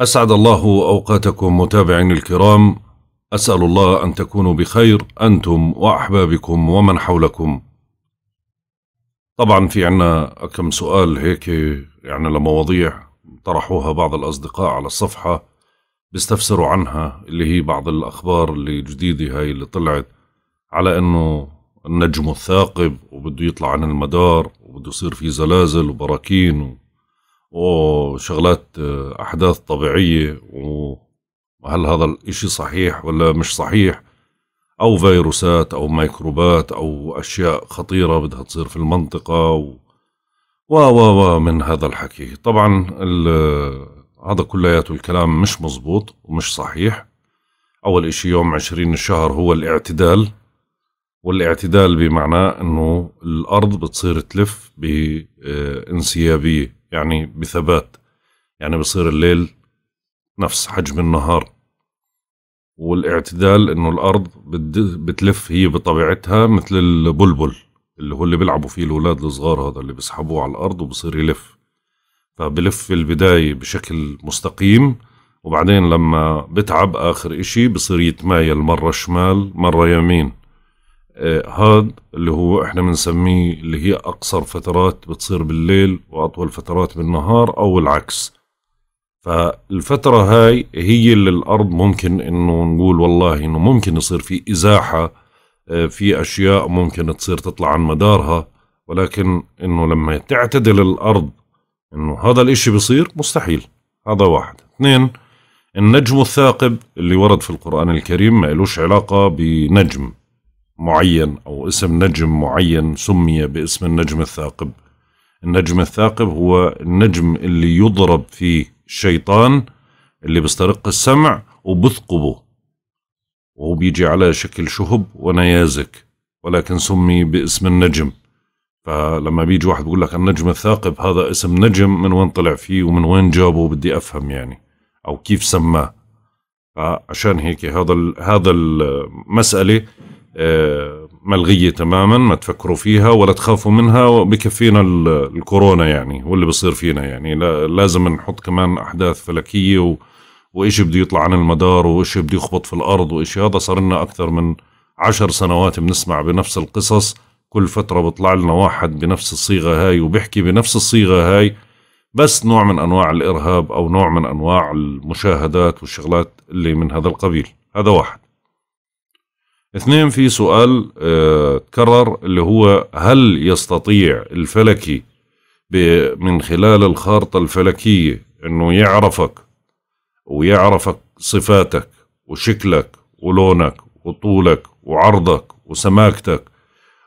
أسعد الله أوقاتكم متابعين الكرام أسأل الله أن تكونوا بخير أنتم وأحبابكم ومن حولكم طبعا في عنا كم سؤال هيك يعني لمواضيع طرحوها بعض الأصدقاء على الصفحة بيستفسروا عنها اللي هي بعض الأخبار اللي جديدة هاي اللي طلعت على أنه النجم الثاقب وبده يطلع عن المدار وبده يصير في زلازل وبراكين وشغلات آه، أحداث طبيعية وهل هذا الإشي صحيح ولا مش صحيح أو فيروسات أو ميكروبات أو أشياء خطيرة بدها تصير في المنطقة و و و من هذا الحكي طبعا هذا كلياته الكلام مش مزبوط ومش صحيح أول إشي يوم عشرين الشهر هو الاعتدال والاعتدال بمعنى أنه الأرض بتصير تلف بانسيابية آه، يعني بثبات يعني بصير الليل نفس حجم النهار والاعتدال انه الارض بتلف هي بطبيعتها مثل البلبل اللي هو اللي بيلعبوا فيه الاولاد الصغار هذا اللي بيسحبوه على الارض وبصير يلف فبلف في البدايه بشكل مستقيم وبعدين لما بتعب اخر اشي بصير يتمايل مره شمال مره يمين هذا اللي هو احنا بنسميه اللي هي اقصر فترات بتصير بالليل واطول فترات بالنهار او العكس فالفترة هاي هي اللي الارض ممكن انه نقول والله انه ممكن يصير في ازاحة آه، في اشياء ممكن تصير تطلع عن مدارها ولكن انه لما تعتدل الارض انه هذا الاشي بيصير مستحيل هذا واحد اثنين النجم الثاقب اللي ورد في القرآن الكريم ما إلوش علاقة بنجم معين أو اسم نجم معين سمي باسم النجم الثاقب النجم الثاقب هو النجم اللي يضرب فيه الشيطان اللي بيسترق السمع وبثقبه وهو بيجي على شكل شهب ونيازك ولكن سمي باسم النجم فلما بيجي واحد بيقول لك النجم الثاقب هذا اسم نجم من وين طلع فيه ومن وين جابه بدي افهم يعني او كيف سماه فعشان هيك هذا هذا المساله آه، ملغية تماما ما تفكروا فيها ولا تخافوا منها بكفينا الكورونا يعني واللي بصير فينا يعني لازم نحط كمان أحداث فلكية و... وإيش بده يطلع عن المدار وإيش بده يخبط في الأرض وإيش هذا صار لنا أكثر من عشر سنوات بنسمع بنفس القصص كل فترة بطلع لنا واحد بنفس الصيغة هاي وبيحكي بنفس الصيغة هاي بس نوع من أنواع الإرهاب أو نوع من أنواع المشاهدات والشغلات اللي من هذا القبيل هذا واحد اثنين في سؤال آه، تكرر اللي هو هل يستطيع الفلكي من خلال الخارطة الفلكية انه يعرفك ويعرفك صفاتك وشكلك ولونك وطولك وعرضك وسماكتك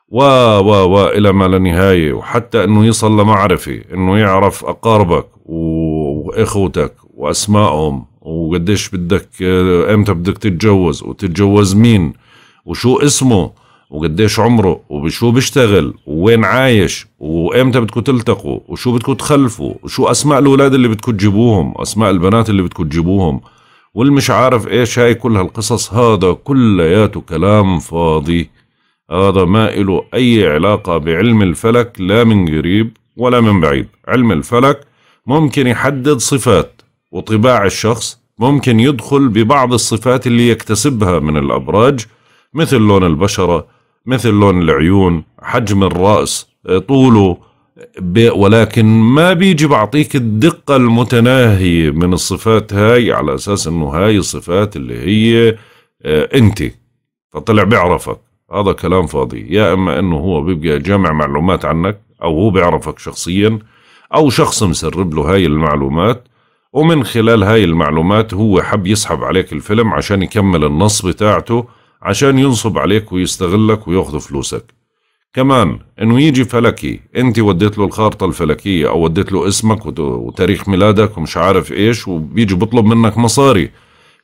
و و و الى ما لا نهايه وحتى انه يصل لمعرفه انه يعرف اقاربك واخوتك واسمائهم وقديش بدك آه، امتى بدك تتجوز وتتجوز مين وشو اسمه وقديش عمره وبشو بيشتغل ووين عايش وامتى بدكم تلتقوا وشو بدكم تخلفوا وشو اسماء الاولاد اللي بدكم تجيبوهم اسماء البنات اللي بدكم تجيبوهم والمش عارف ايش هاي كل هالقصص هذا كلياته كلام فاضي هذا ما إله أي علاقة بعلم الفلك لا من قريب ولا من بعيد علم الفلك ممكن يحدد صفات وطباع الشخص ممكن يدخل ببعض الصفات اللي يكتسبها من الأبراج مثل لون البشرة مثل لون العيون حجم الرأس طوله ولكن ما بيجي بعطيك الدقة المتناهية من الصفات هاي على أساس أنه هاي الصفات اللي هي آه، أنت فطلع بيعرفك هذا كلام فاضي يا إما أنه هو بيبقى جمع معلومات عنك أو هو بيعرفك شخصيا أو شخص مسرب له هاي المعلومات ومن خلال هاي المعلومات هو حب يسحب عليك الفيلم عشان يكمل النص بتاعته عشان ينصب عليك ويستغلك وياخذ فلوسك كمان انه يجي فلكي انت وديت له الخارطة الفلكية او وديت له اسمك وتاريخ ميلادك ومش عارف ايش وبيجي بطلب منك مصاري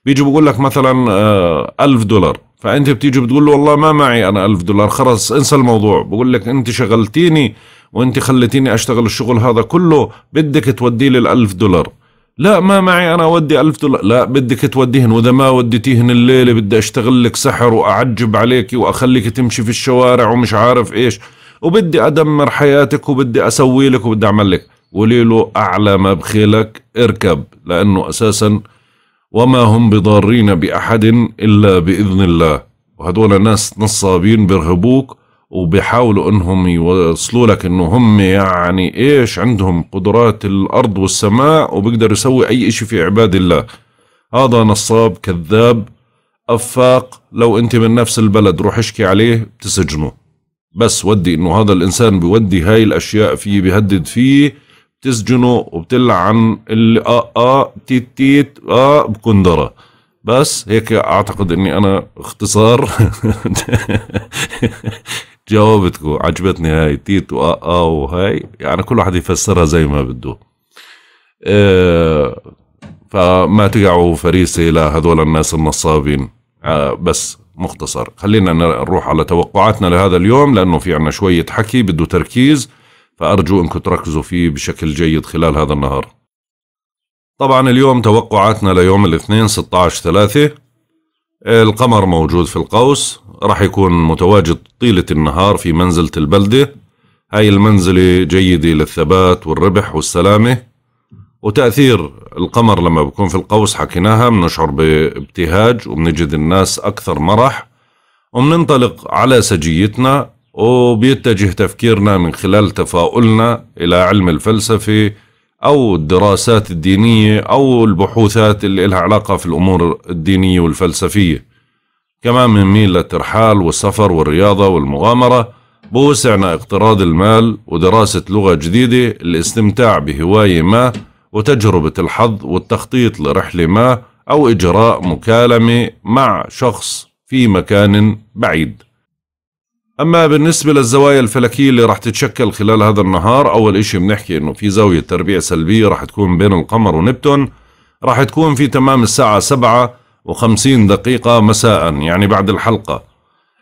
بيجي بقول لك مثلا آه، ألف دولار فانت بتيجي بتقول له والله ما معي انا ألف دولار خلص انسى الموضوع بقول لك انت شغلتيني وانت خليتيني اشتغل الشغل هذا كله بدك تودي لي الألف دولار لا ما معي أنا أودي ألف دولار لا بدك توديهن وإذا ما وديتيهن الليلة بدي أشتغل لك سحر وأعجب عليك وأخليك تمشي في الشوارع ومش عارف إيش وبدي أدمر حياتك وبدي أسوي لك وبدي أعمل لك قولي له أعلى ما بخيلك اركب لأنه أساسا وما هم بضارين بأحد إلا بإذن الله وهدول ناس نصابين بيرهبوك وبيحاولوا انهم يوصلوا لك انه هم يعني ايش عندهم قدرات الارض والسماء وبيقدر يسوي اي اشي في عباد الله هذا نصاب كذاب افاق لو انت من نفس البلد روح اشكي عليه بتسجنه بس ودي انه هذا الانسان بيودي هاي الاشياء فيه بيهدد فيه بتسجنه وبتلعن اللي اه اه تيت تيت اه بكندره بس هيك اعتقد اني انا اختصار جاوبتكم عجبتني هاي تيت وآه آه وهاي يعني كل واحد يفسرها زي ما بده آه فما تقعوا فريسة لهذول الناس النصابين آه بس مختصر خلينا نروح على توقعاتنا لهذا اليوم لأنه في عنا شوية حكي بده تركيز فأرجو أنكم تركزوا فيه بشكل جيد خلال هذا النهار طبعا اليوم توقعاتنا ليوم الاثنين 16 3 القمر موجود في القوس راح يكون متواجد طيلة النهار في منزلة البلدة هاي المنزلة جيدة للثبات والربح والسلامة وتأثير القمر لما بكون في القوس حكيناها بنشعر بابتهاج وبنجد الناس أكثر مرح وبننطلق على سجيتنا وبيتجه تفكيرنا من خلال تفاؤلنا إلى علم الفلسفة أو الدراسات الدينية أو البحوثات اللي لها علاقة في الأمور الدينية والفلسفية كمان بنميل للترحال والسفر والرياضة والمغامرة بوسعنا اقتراض المال ودراسة لغة جديدة الاستمتاع بهواية ما وتجربة الحظ والتخطيط لرحلة ما أو إجراء مكالمة مع شخص في مكان بعيد أما بالنسبة للزوايا الفلكية اللي راح تتشكل خلال هذا النهار أول إشي بنحكي إنه في زاوية تربيع سلبية راح تكون بين القمر ونبتون راح تكون في تمام الساعة سبعة وخمسين دقيقة مساء يعني بعد الحلقة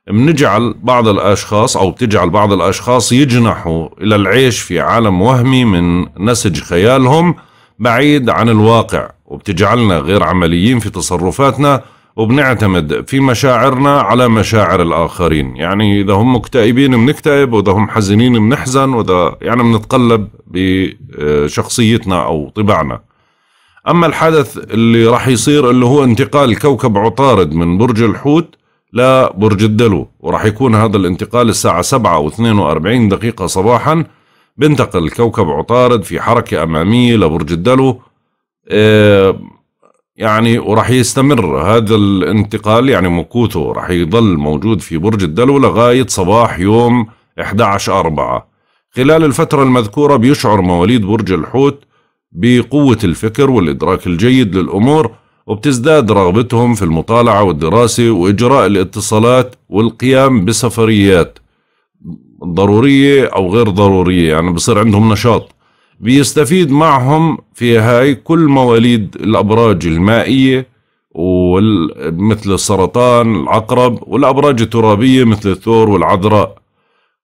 بنجعل بعض الأشخاص أو بتجعل بعض الأشخاص يجنحوا إلى العيش في عالم وهمي من نسج خيالهم بعيد عن الواقع وبتجعلنا غير عمليين في تصرفاتنا وبنعتمد في مشاعرنا على مشاعر الآخرين يعني إذا هم مكتئبين بنكتئب وإذا هم حزينين بنحزن وإذا يعني بنتقلب بشخصيتنا أو طباعنا أما الحدث اللي راح يصير اللي هو انتقال كوكب عطارد من برج الحوت لبرج الدلو وراح يكون هذا الانتقال الساعة 7 و 42 دقيقة صباحا بنتقل كوكب عطارد في حركة أمامية لبرج الدلو اه يعني وراح يستمر هذا الانتقال يعني مكوثه راح يظل موجود في برج الدلو لغاية صباح يوم 11 أربعة خلال الفترة المذكورة بيشعر مواليد برج الحوت بقوة الفكر والإدراك الجيد للأمور وبتزداد رغبتهم في المطالعة والدراسة وإجراء الاتصالات والقيام بسفريات ضرورية أو غير ضرورية يعني بصير عندهم نشاط بيستفيد معهم في هاي كل مواليد الأبراج المائية مثل السرطان العقرب والأبراج الترابية مثل الثور والعذراء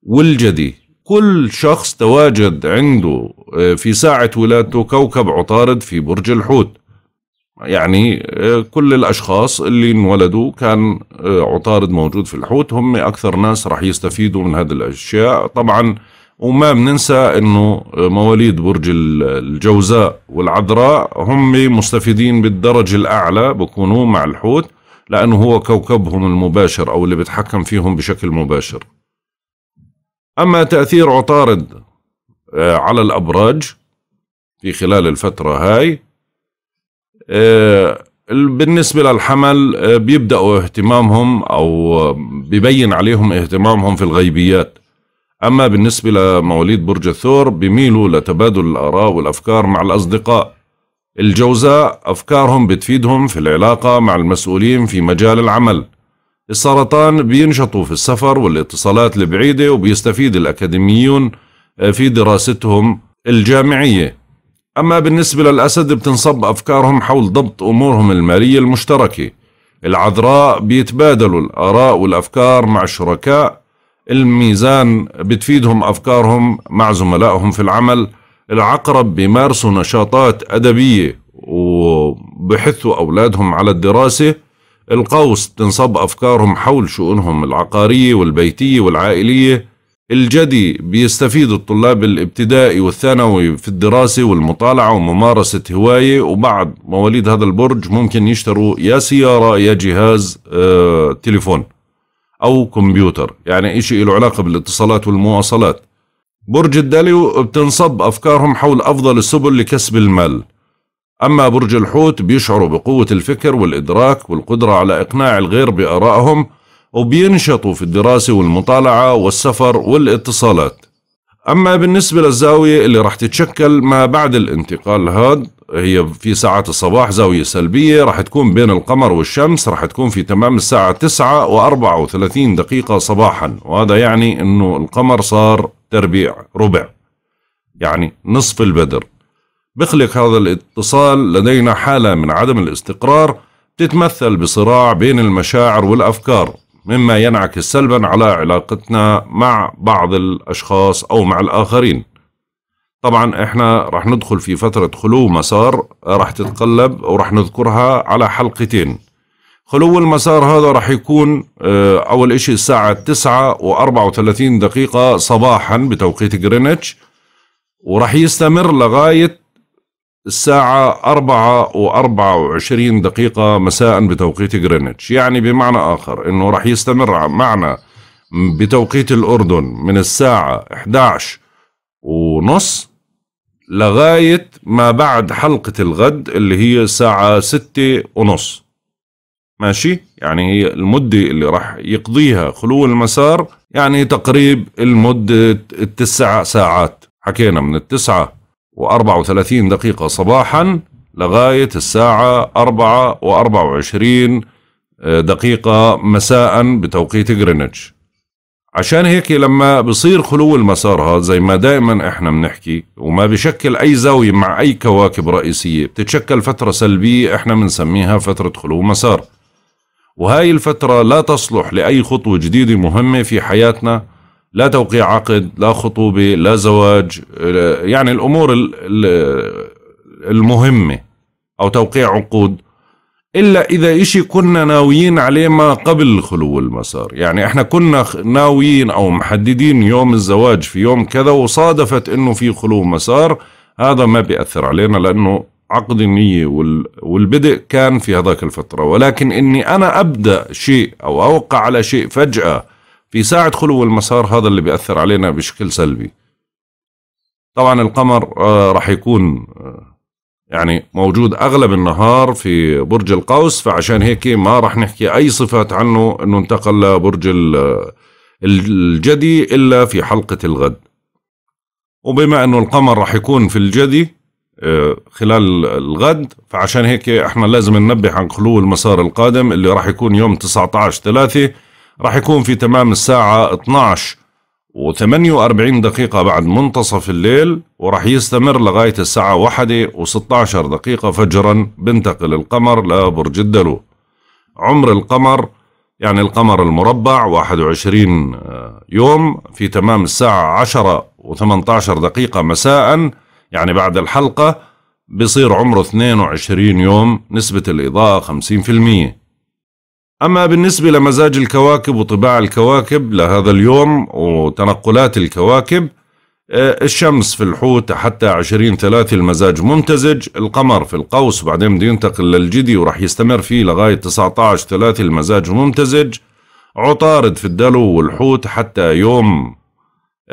والجدي كل شخص تواجد عنده آه، في ساعة ولادته كوكب عطارد في برج الحوت يعني آه، كل الأشخاص اللي انولدوا كان آه، عطارد موجود في الحوت هم أكثر ناس راح يستفيدوا من هذه الأشياء طبعاً وما بننسى انه مواليد برج الجوزاء والعذراء هم مستفيدين بالدرجه الاعلى بكونوا مع الحوت لانه هو كوكبهم المباشر او اللي بيتحكم فيهم بشكل مباشر. اما تاثير عطارد آه، على الابراج في خلال الفتره هاي آه، بالنسبة للحمل آه، بيبدأوا اهتمامهم أو ببين عليهم اهتمامهم في الغيبيات أما بالنسبة لمواليد برج الثور بيميلوا لتبادل الآراء والأفكار مع الأصدقاء الجوزاء أفكارهم بتفيدهم في العلاقة مع المسؤولين في مجال العمل السرطان بينشطوا في السفر والاتصالات البعيدة وبيستفيد الأكاديميون في دراستهم الجامعية أما بالنسبة للأسد بتنصب أفكارهم حول ضبط أمورهم المالية المشتركة العذراء بيتبادلوا الآراء والأفكار مع الشركاء الميزان بتفيدهم أفكارهم مع زملائهم في العمل العقرب بيمارسوا نشاطات أدبية وبحثوا أولادهم على الدراسة القوس تنصب أفكارهم حول شؤونهم العقارية والبيتية والعائلية الجدي بيستفيد الطلاب الابتدائي والثانوي في الدراسة والمطالعة وممارسة هواية وبعد مواليد هذا البرج ممكن يشتروا يا سيارة يا جهاز آه تليفون أو كمبيوتر يعني إشي له علاقة بالاتصالات والمواصلات برج الدلو بتنصب أفكارهم حول أفضل السبل لكسب المال أما برج الحوت بيشعروا بقوة الفكر والإدراك والقدرة على إقناع الغير بآرائهم وبينشطوا في الدراسة والمطالعة والسفر والاتصالات أما بالنسبة للزاوية اللي راح تتشكل ما بعد الانتقال هاد هي في ساعات الصباح زاوية سلبية راح تكون بين القمر والشمس راح تكون في تمام الساعة 9 و 34 دقيقة صباحا وهذا يعني أنه القمر صار تربيع ربع يعني نصف البدر بخلق هذا الاتصال لدينا حالة من عدم الاستقرار تتمثل بصراع بين المشاعر والأفكار مما ينعكس سلبا على علاقتنا مع بعض الأشخاص أو مع الآخرين طبعا احنا راح ندخل في فترة خلو مسار راح تتقلب وراح نذكرها على حلقتين خلو المسار هذا راح يكون آه، اول اشي الساعة 9 و34 دقيقة صباحا بتوقيت جرينتش وراح يستمر لغاية الساعة 4 و24 دقيقة مساء بتوقيت جرينتش يعني بمعنى آخر أنه راح يستمر معنا بتوقيت الأردن من الساعة 11 ونص لغاية ما بعد حلقة الغد اللي هي الساعة ستة ونص ماشي يعني هي المدة اللي راح يقضيها خلو المسار يعني تقريب المدة التسع ساعات حكينا من التسعة وأربعة وثلاثين دقيقة صباحا لغاية الساعة أربعة وأربعة وعشرين آه، دقيقة مساء بتوقيت غرينتش عشان هيك لما بصير خلو المسار هذا زي ما دائما احنا بنحكي وما بشكل اي زاوية مع اي كواكب رئيسية بتتشكل فترة سلبية احنا بنسميها فترة خلو مسار وهاي الفترة لا تصلح لأي خطوة جديدة مهمة في حياتنا لا توقيع عقد لا خطوبة لا زواج يعني الأمور المهمة أو توقيع عقود إلا إذا إشي كنا ناويين عليه ما قبل خلو المسار يعني إحنا كنا ناويين أو محددين يوم الزواج في يوم كذا وصادفت إنه في خلو مسار هذا ما بيأثر علينا لأنه عقد النية والبدء كان في هذاك الفترة ولكن إني أنا أبدأ شيء أو أوقع على شيء فجأة في ساعة خلو المسار هذا اللي بيأثر علينا بشكل سلبي طبعا القمر آه، راح يكون آه، يعني موجود أغلب النهار في برج القوس فعشان هيك ما راح نحكي أي صفات عنه أنه انتقل لبرج الجدي إلا في حلقة الغد وبما أنه القمر راح يكون في الجدي آه، خلال الغد فعشان هيك احنا لازم ننبه عن خلو المسار القادم اللي راح يكون يوم 19 3 راح يكون في تمام الساعة 12 و48 دقيقة بعد منتصف الليل وراح يستمر لغاية الساعة واحدة و16 دقيقة فجرا بنتقل القمر لبرج الدلو عمر القمر يعني القمر المربع 21 آه، يوم في تمام الساعة 10 و18 دقيقة مساء يعني بعد الحلقة بصير عمره 22 يوم نسبة الإضاءة 50% أما بالنسبة لمزاج الكواكب وطباع الكواكب لهذا اليوم وتنقلات الكواكب آه، الشمس في الحوت حتى عشرين ثلاثة المزاج ممتزج القمر في القوس وبعدين بده ينتقل للجدي وراح يستمر فيه لغاية عشر ثلاثة المزاج ممتزج عطارد في الدلو والحوت حتى يوم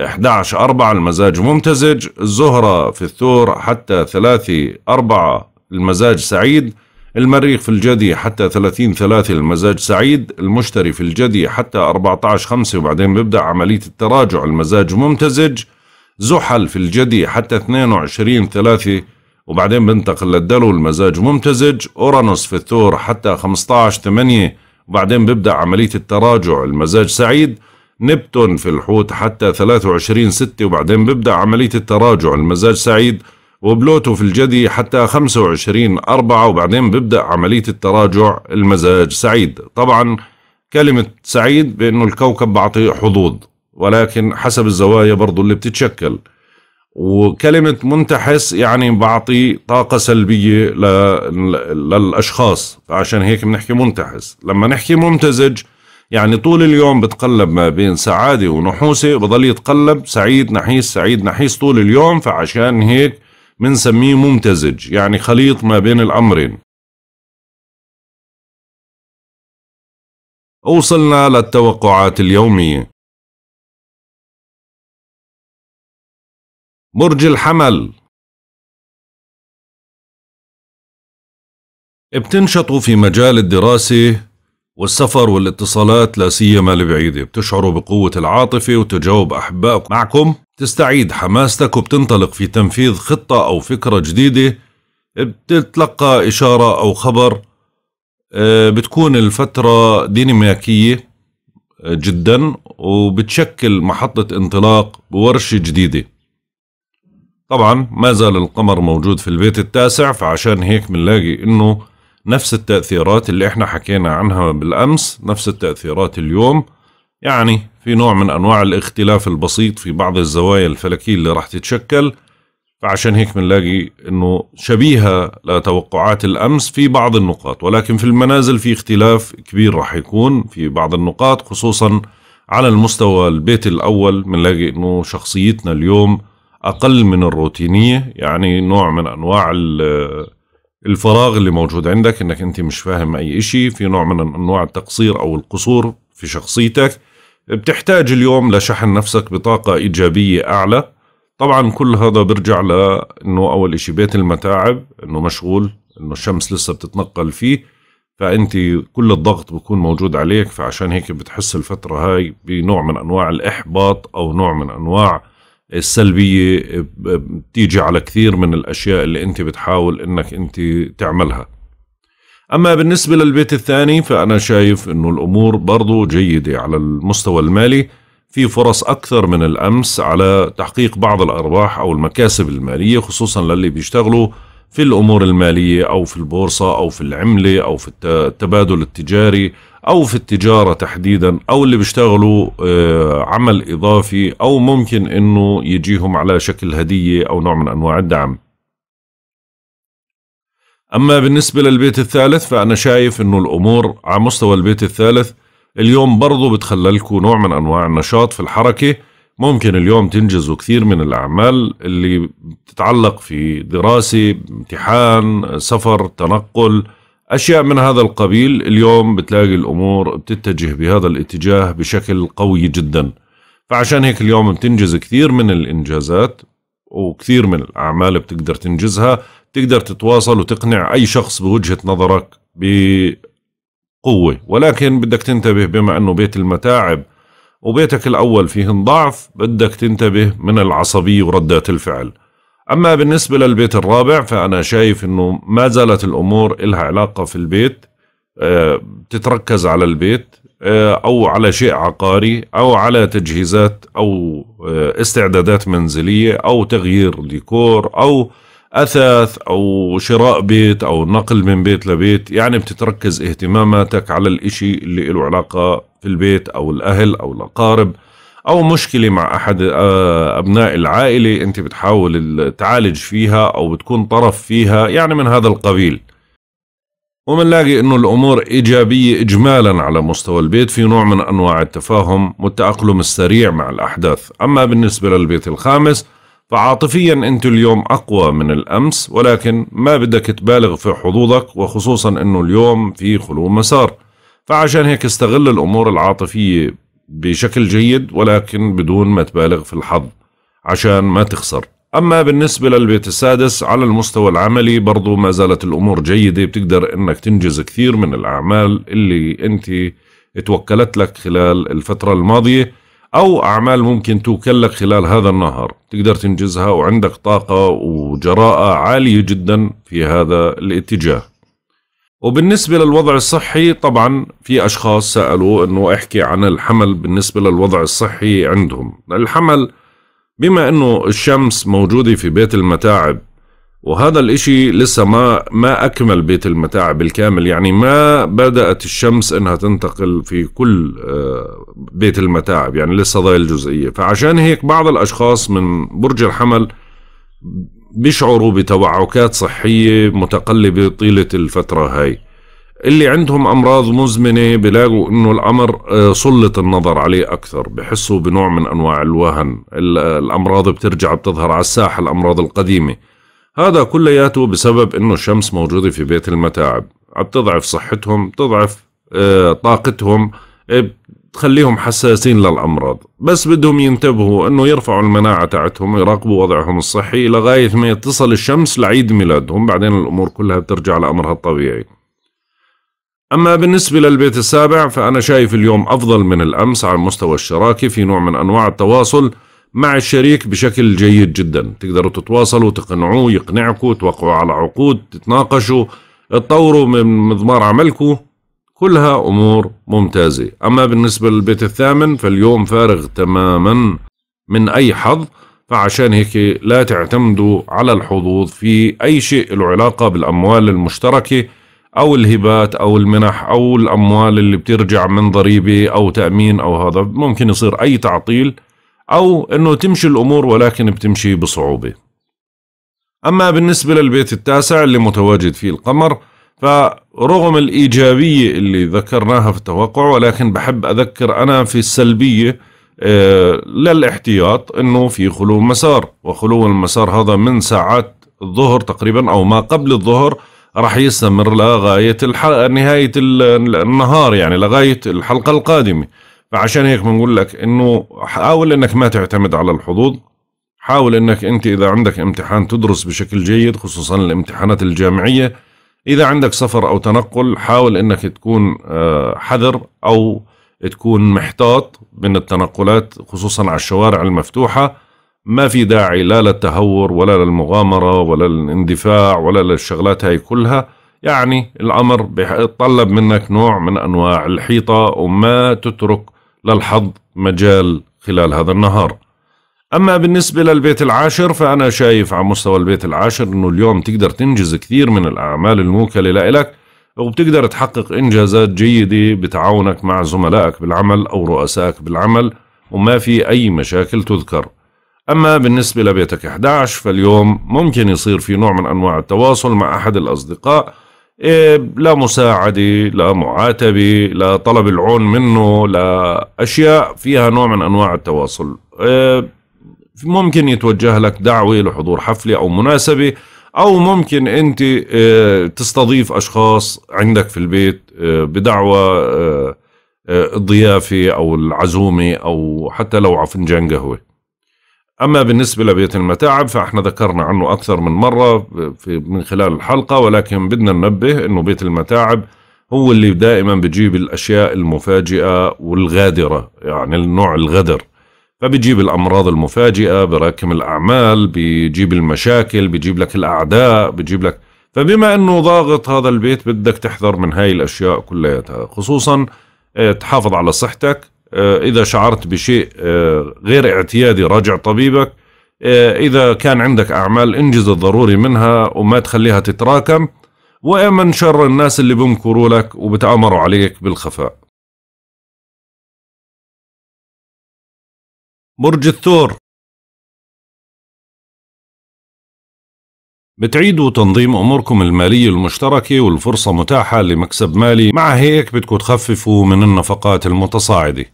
11 أربعة المزاج ممتزج الزهرة في الثور حتى ثلاثة أربعة المزاج سعيد المريخ في الجدي حتى 30 ثلاثة المزاج سعيد المشتري في الجدي حتى 14 خمسة وبعدين بيبدأ عملية التراجع المزاج ممتزج زحل في الجدي حتى 22 ثلاثة وبعدين بنتقل للدلو المزاج ممتزج أورانوس في الثور حتى 15 8 وبعدين بيبدأ عملية التراجع المزاج سعيد نبتون في الحوت حتى 23 6 وبعدين بيبدأ عملية التراجع المزاج سعيد وبلوتو في الجدي حتى 25 أربعة وبعدين بيبدأ عملية التراجع المزاج سعيد طبعا كلمة سعيد بأنه الكوكب بعطيه حظوظ ولكن حسب الزوايا برضو اللي بتتشكل وكلمة منتحس يعني بعطي طاقة سلبية للأشخاص فعشان هيك بنحكي منتحس لما نحكي ممتزج يعني طول اليوم بتقلب ما بين سعادة ونحوسة بضل يتقلب سعيد نحيس سعيد نحيس طول اليوم فعشان هيك بنسميه ممتزج يعني خليط ما بين الأمرين وصلنا للتوقعات اليومية برج الحمل بتنشطوا في مجال الدراسة والسفر والاتصالات لا سيما البعيدة بتشعروا بقوة العاطفة وتجاوب أحبائكم معكم بتستعيد حماستك وبتنطلق في تنفيذ خطة أو فكرة جديدة بتتلقى إشارة أو خبر آه، بتكون الفترة ديناميكية آه، جدا وبتشكل محطة انطلاق بورشة جديدة طبعا ما زال القمر موجود في البيت التاسع فعشان هيك بنلاقي انه نفس التأثيرات اللي احنا حكينا عنها بالأمس نفس التأثيرات اليوم يعني في نوع من أنواع الاختلاف البسيط في بعض الزوايا الفلكية اللي راح تتشكل فعشان هيك بنلاقي انه شبيهه لتوقعات الامس في بعض النقاط ولكن في المنازل في اختلاف كبير راح يكون في بعض النقاط خصوصا على المستوى البيت الاول بنلاقي انه شخصيتنا اليوم اقل من الروتينيه يعني نوع من انواع الفراغ اللي موجود عندك انك انت مش فاهم اي اشي في نوع من انواع التقصير او القصور في شخصيتك بتحتاج اليوم لشحن نفسك بطاقة ايجابية اعلى طبعا كل هذا برجع لانه اول اشي بيت المتاعب انه مشغول انه الشمس لسه بتتنقل فيه فانت كل الضغط بيكون موجود عليك فعشان هيك بتحس الفترة هاي بنوع من انواع الاحباط او نوع من انواع السلبيه بتيجي على كثير من الاشياء اللي انت بتحاول انك انت تعملها اما بالنسبه للبيت الثاني فانا شايف انه الامور برضو جيده على المستوى المالي في فرص اكثر من الامس على تحقيق بعض الارباح او المكاسب الماليه خصوصا للي بيشتغلوا في الامور الماليه او في البورصه او في العمله او في التبادل التجاري او في التجاره تحديدا او اللي بيشتغلوا آه، عمل اضافي او ممكن انه يجيهم على شكل هديه او نوع من انواع الدعم اما بالنسبه للبيت الثالث فانا شايف انه الامور على مستوى البيت الثالث اليوم برضه بتخللكوا نوع من انواع النشاط في الحركه ممكن اليوم تنجزوا كثير من الأعمال اللي بتتعلق في دراسة امتحان سفر تنقل أشياء من هذا القبيل اليوم بتلاقي الأمور بتتجه بهذا الاتجاه بشكل قوي جدا فعشان هيك اليوم بتنجز كثير من الإنجازات وكثير من الأعمال بتقدر تنجزها تقدر تتواصل وتقنع أي شخص بوجهة نظرك بقوة ولكن بدك تنتبه بما أنه بيت المتاعب وبيتك الأول فيهن ضعف بدك تنتبه من العصبية وردات الفعل أما بالنسبة للبيت الرابع فأنا شايف أنه ما زالت الأمور إلها علاقة في البيت آه، تتركز على البيت آه، أو على شيء عقاري أو على تجهيزات أو آه، استعدادات منزلية أو تغيير ديكور أو أثاث أو شراء بيت أو نقل من بيت لبيت يعني بتتركز اهتماماتك على الإشي اللي له علاقة في البيت أو الأهل أو الأقارب او مشكله مع احد آه، ابناء العائله انت بتحاول تعالج فيها او بتكون طرف فيها يعني من هذا القبيل ومنلاقي انه الامور ايجابيه اجمالا على مستوى البيت في نوع من انواع التفاهم والتاقلم السريع مع الاحداث اما بالنسبه للبيت الخامس فعاطفيا انت اليوم اقوى من الامس ولكن ما بدك تبالغ في حظوظك وخصوصا انه اليوم في خلو مسار فعشان هيك استغل الامور العاطفيه بشكل جيد ولكن بدون ما تبالغ في الحظ عشان ما تخسر أما بالنسبة للبيت السادس على المستوى العملي برضو ما زالت الأمور جيدة بتقدر أنك تنجز كثير من الأعمال اللي أنت توكلت لك خلال الفترة الماضية أو أعمال ممكن توكل لك خلال هذا النهار تقدر تنجزها وعندك طاقة وجراءة عالية جدا في هذا الاتجاه وبالنسبة للوضع الصحي طبعا في أشخاص سألوا أنه أحكي عن الحمل بالنسبة للوضع الصحي عندهم الحمل بما أنه الشمس موجودة في بيت المتاعب وهذا الإشي لسه ما ما أكمل بيت المتاعب الكامل يعني ما بدأت الشمس أنها تنتقل في كل آه، بيت المتاعب يعني لسه ضايل جزئية فعشان هيك بعض الأشخاص من برج الحمل بيشعروا بتوعكات صحية متقلبة طيلة الفترة هاي اللي عندهم أمراض مزمنة بلاقوا إنه الأمر آه، سلط النظر عليه أكثر بحسوا بنوع من أنواع الوهن الأمراض بترجع بتظهر على الساحة الأمراض القديمة هذا كلياته بسبب إنه الشمس موجودة في بيت المتاعب عم تضعف صحتهم تضعف آه، طاقتهم تخليهم حساسين للأمراض بس بدهم ينتبهوا أنه يرفعوا المناعة تاعتهم ويراقبوا وضعهم الصحي لغاية ما يتصل الشمس لعيد ميلادهم بعدين الأمور كلها بترجع لأمرها الطبيعي أما بالنسبة للبيت السابع فأنا شايف اليوم أفضل من الأمس على مستوى الشراكة في نوع من أنواع التواصل مع الشريك بشكل جيد جدا تقدروا تتواصلوا تقنعوه يقنعكوا توقعوا على عقود تتناقشوا تطوروا من مضمار عملكم كلها أمور ممتازة أما بالنسبة للبيت الثامن فاليوم فارغ تماما من أي حظ فعشان هيك لا تعتمدوا على الحظوظ في أي شيء له علاقة بالأموال المشتركة أو الهبات أو المنح أو الأموال اللي بترجع من ضريبة أو تأمين أو هذا ممكن يصير أي تعطيل أو أنه تمشي الأمور ولكن بتمشي بصعوبة أما بالنسبة للبيت التاسع اللي متواجد فيه القمر ف رغم الإيجابية اللي ذكرناها في التوقع ولكن بحب أذكر أنا في السلبية آه، للاحتياط أنه في خلو مسار وخلو المسار هذا من ساعات الظهر تقريبا أو ما قبل الظهر راح يستمر لغاية الحلقة نهاية النهار يعني لغاية الحلقة القادمة فعشان هيك بنقول لك انه حاول انك ما تعتمد على الحظوظ حاول انك انت اذا عندك امتحان تدرس بشكل جيد خصوصا الامتحانات الجامعيه إذا عندك سفر أو تنقل حاول أنك تكون آه، حذر أو تكون محتاط من التنقلات خصوصا على الشوارع المفتوحة ما في داعي لا للتهور ولا للمغامرة ولا للاندفاع ولا للشغلات هاي كلها يعني الأمر بيتطلب منك نوع من أنواع الحيطة وما تترك للحظ مجال خلال هذا النهار أما بالنسبة للبيت العاشر فأنا شايف على مستوى البيت العاشر أنه اليوم تقدر تنجز كثير من الأعمال الموكلة لإلك وبتقدر تحقق إنجازات جيدة بتعاونك مع زملائك بالعمل أو رؤسائك بالعمل وما في أي مشاكل تذكر أما بالنسبة لبيتك 11 فاليوم ممكن يصير في نوع من أنواع التواصل مع أحد الأصدقاء إيه، لا مساعدة لا معاتبة لا طلب العون منه لا أشياء فيها نوع من أنواع التواصل إيه، ممكن يتوجه لك دعوة لحضور حفلة أو مناسبة أو ممكن أنت آه، تستضيف أشخاص عندك في البيت آه، بدعوة آه، الضيافة أو العزومة أو حتى لو على فنجان قهوة أما بالنسبة لبيت المتاعب فإحنا ذكرنا عنه أكثر من مرة في من خلال الحلقة ولكن بدنا ننبه أنه بيت المتاعب هو اللي دائما بجيب الأشياء المفاجئة والغادرة يعني النوع الغدر فبيجيب الأمراض المفاجئة براكم الأعمال بيجيب المشاكل بيجيب لك الأعداء بيجيب لك فبما أنه ضاغط هذا البيت بدك تحذر من هاي الأشياء كلياتها خصوصا آه، تحافظ على صحتك آه، إذا شعرت بشيء آه، غير اعتيادي راجع طبيبك إذا كان عندك أعمال انجز الضروري منها وما تخليها تتراكم وأمن شر الناس اللي بمكروا لك وبتآمروا عليك بالخفاء برج الثور بتعيدوا تنظيم أموركم المالية المشتركة والفرصة متاحة لمكسب مالي مع هيك بدكم تخففوا من النفقات المتصاعدة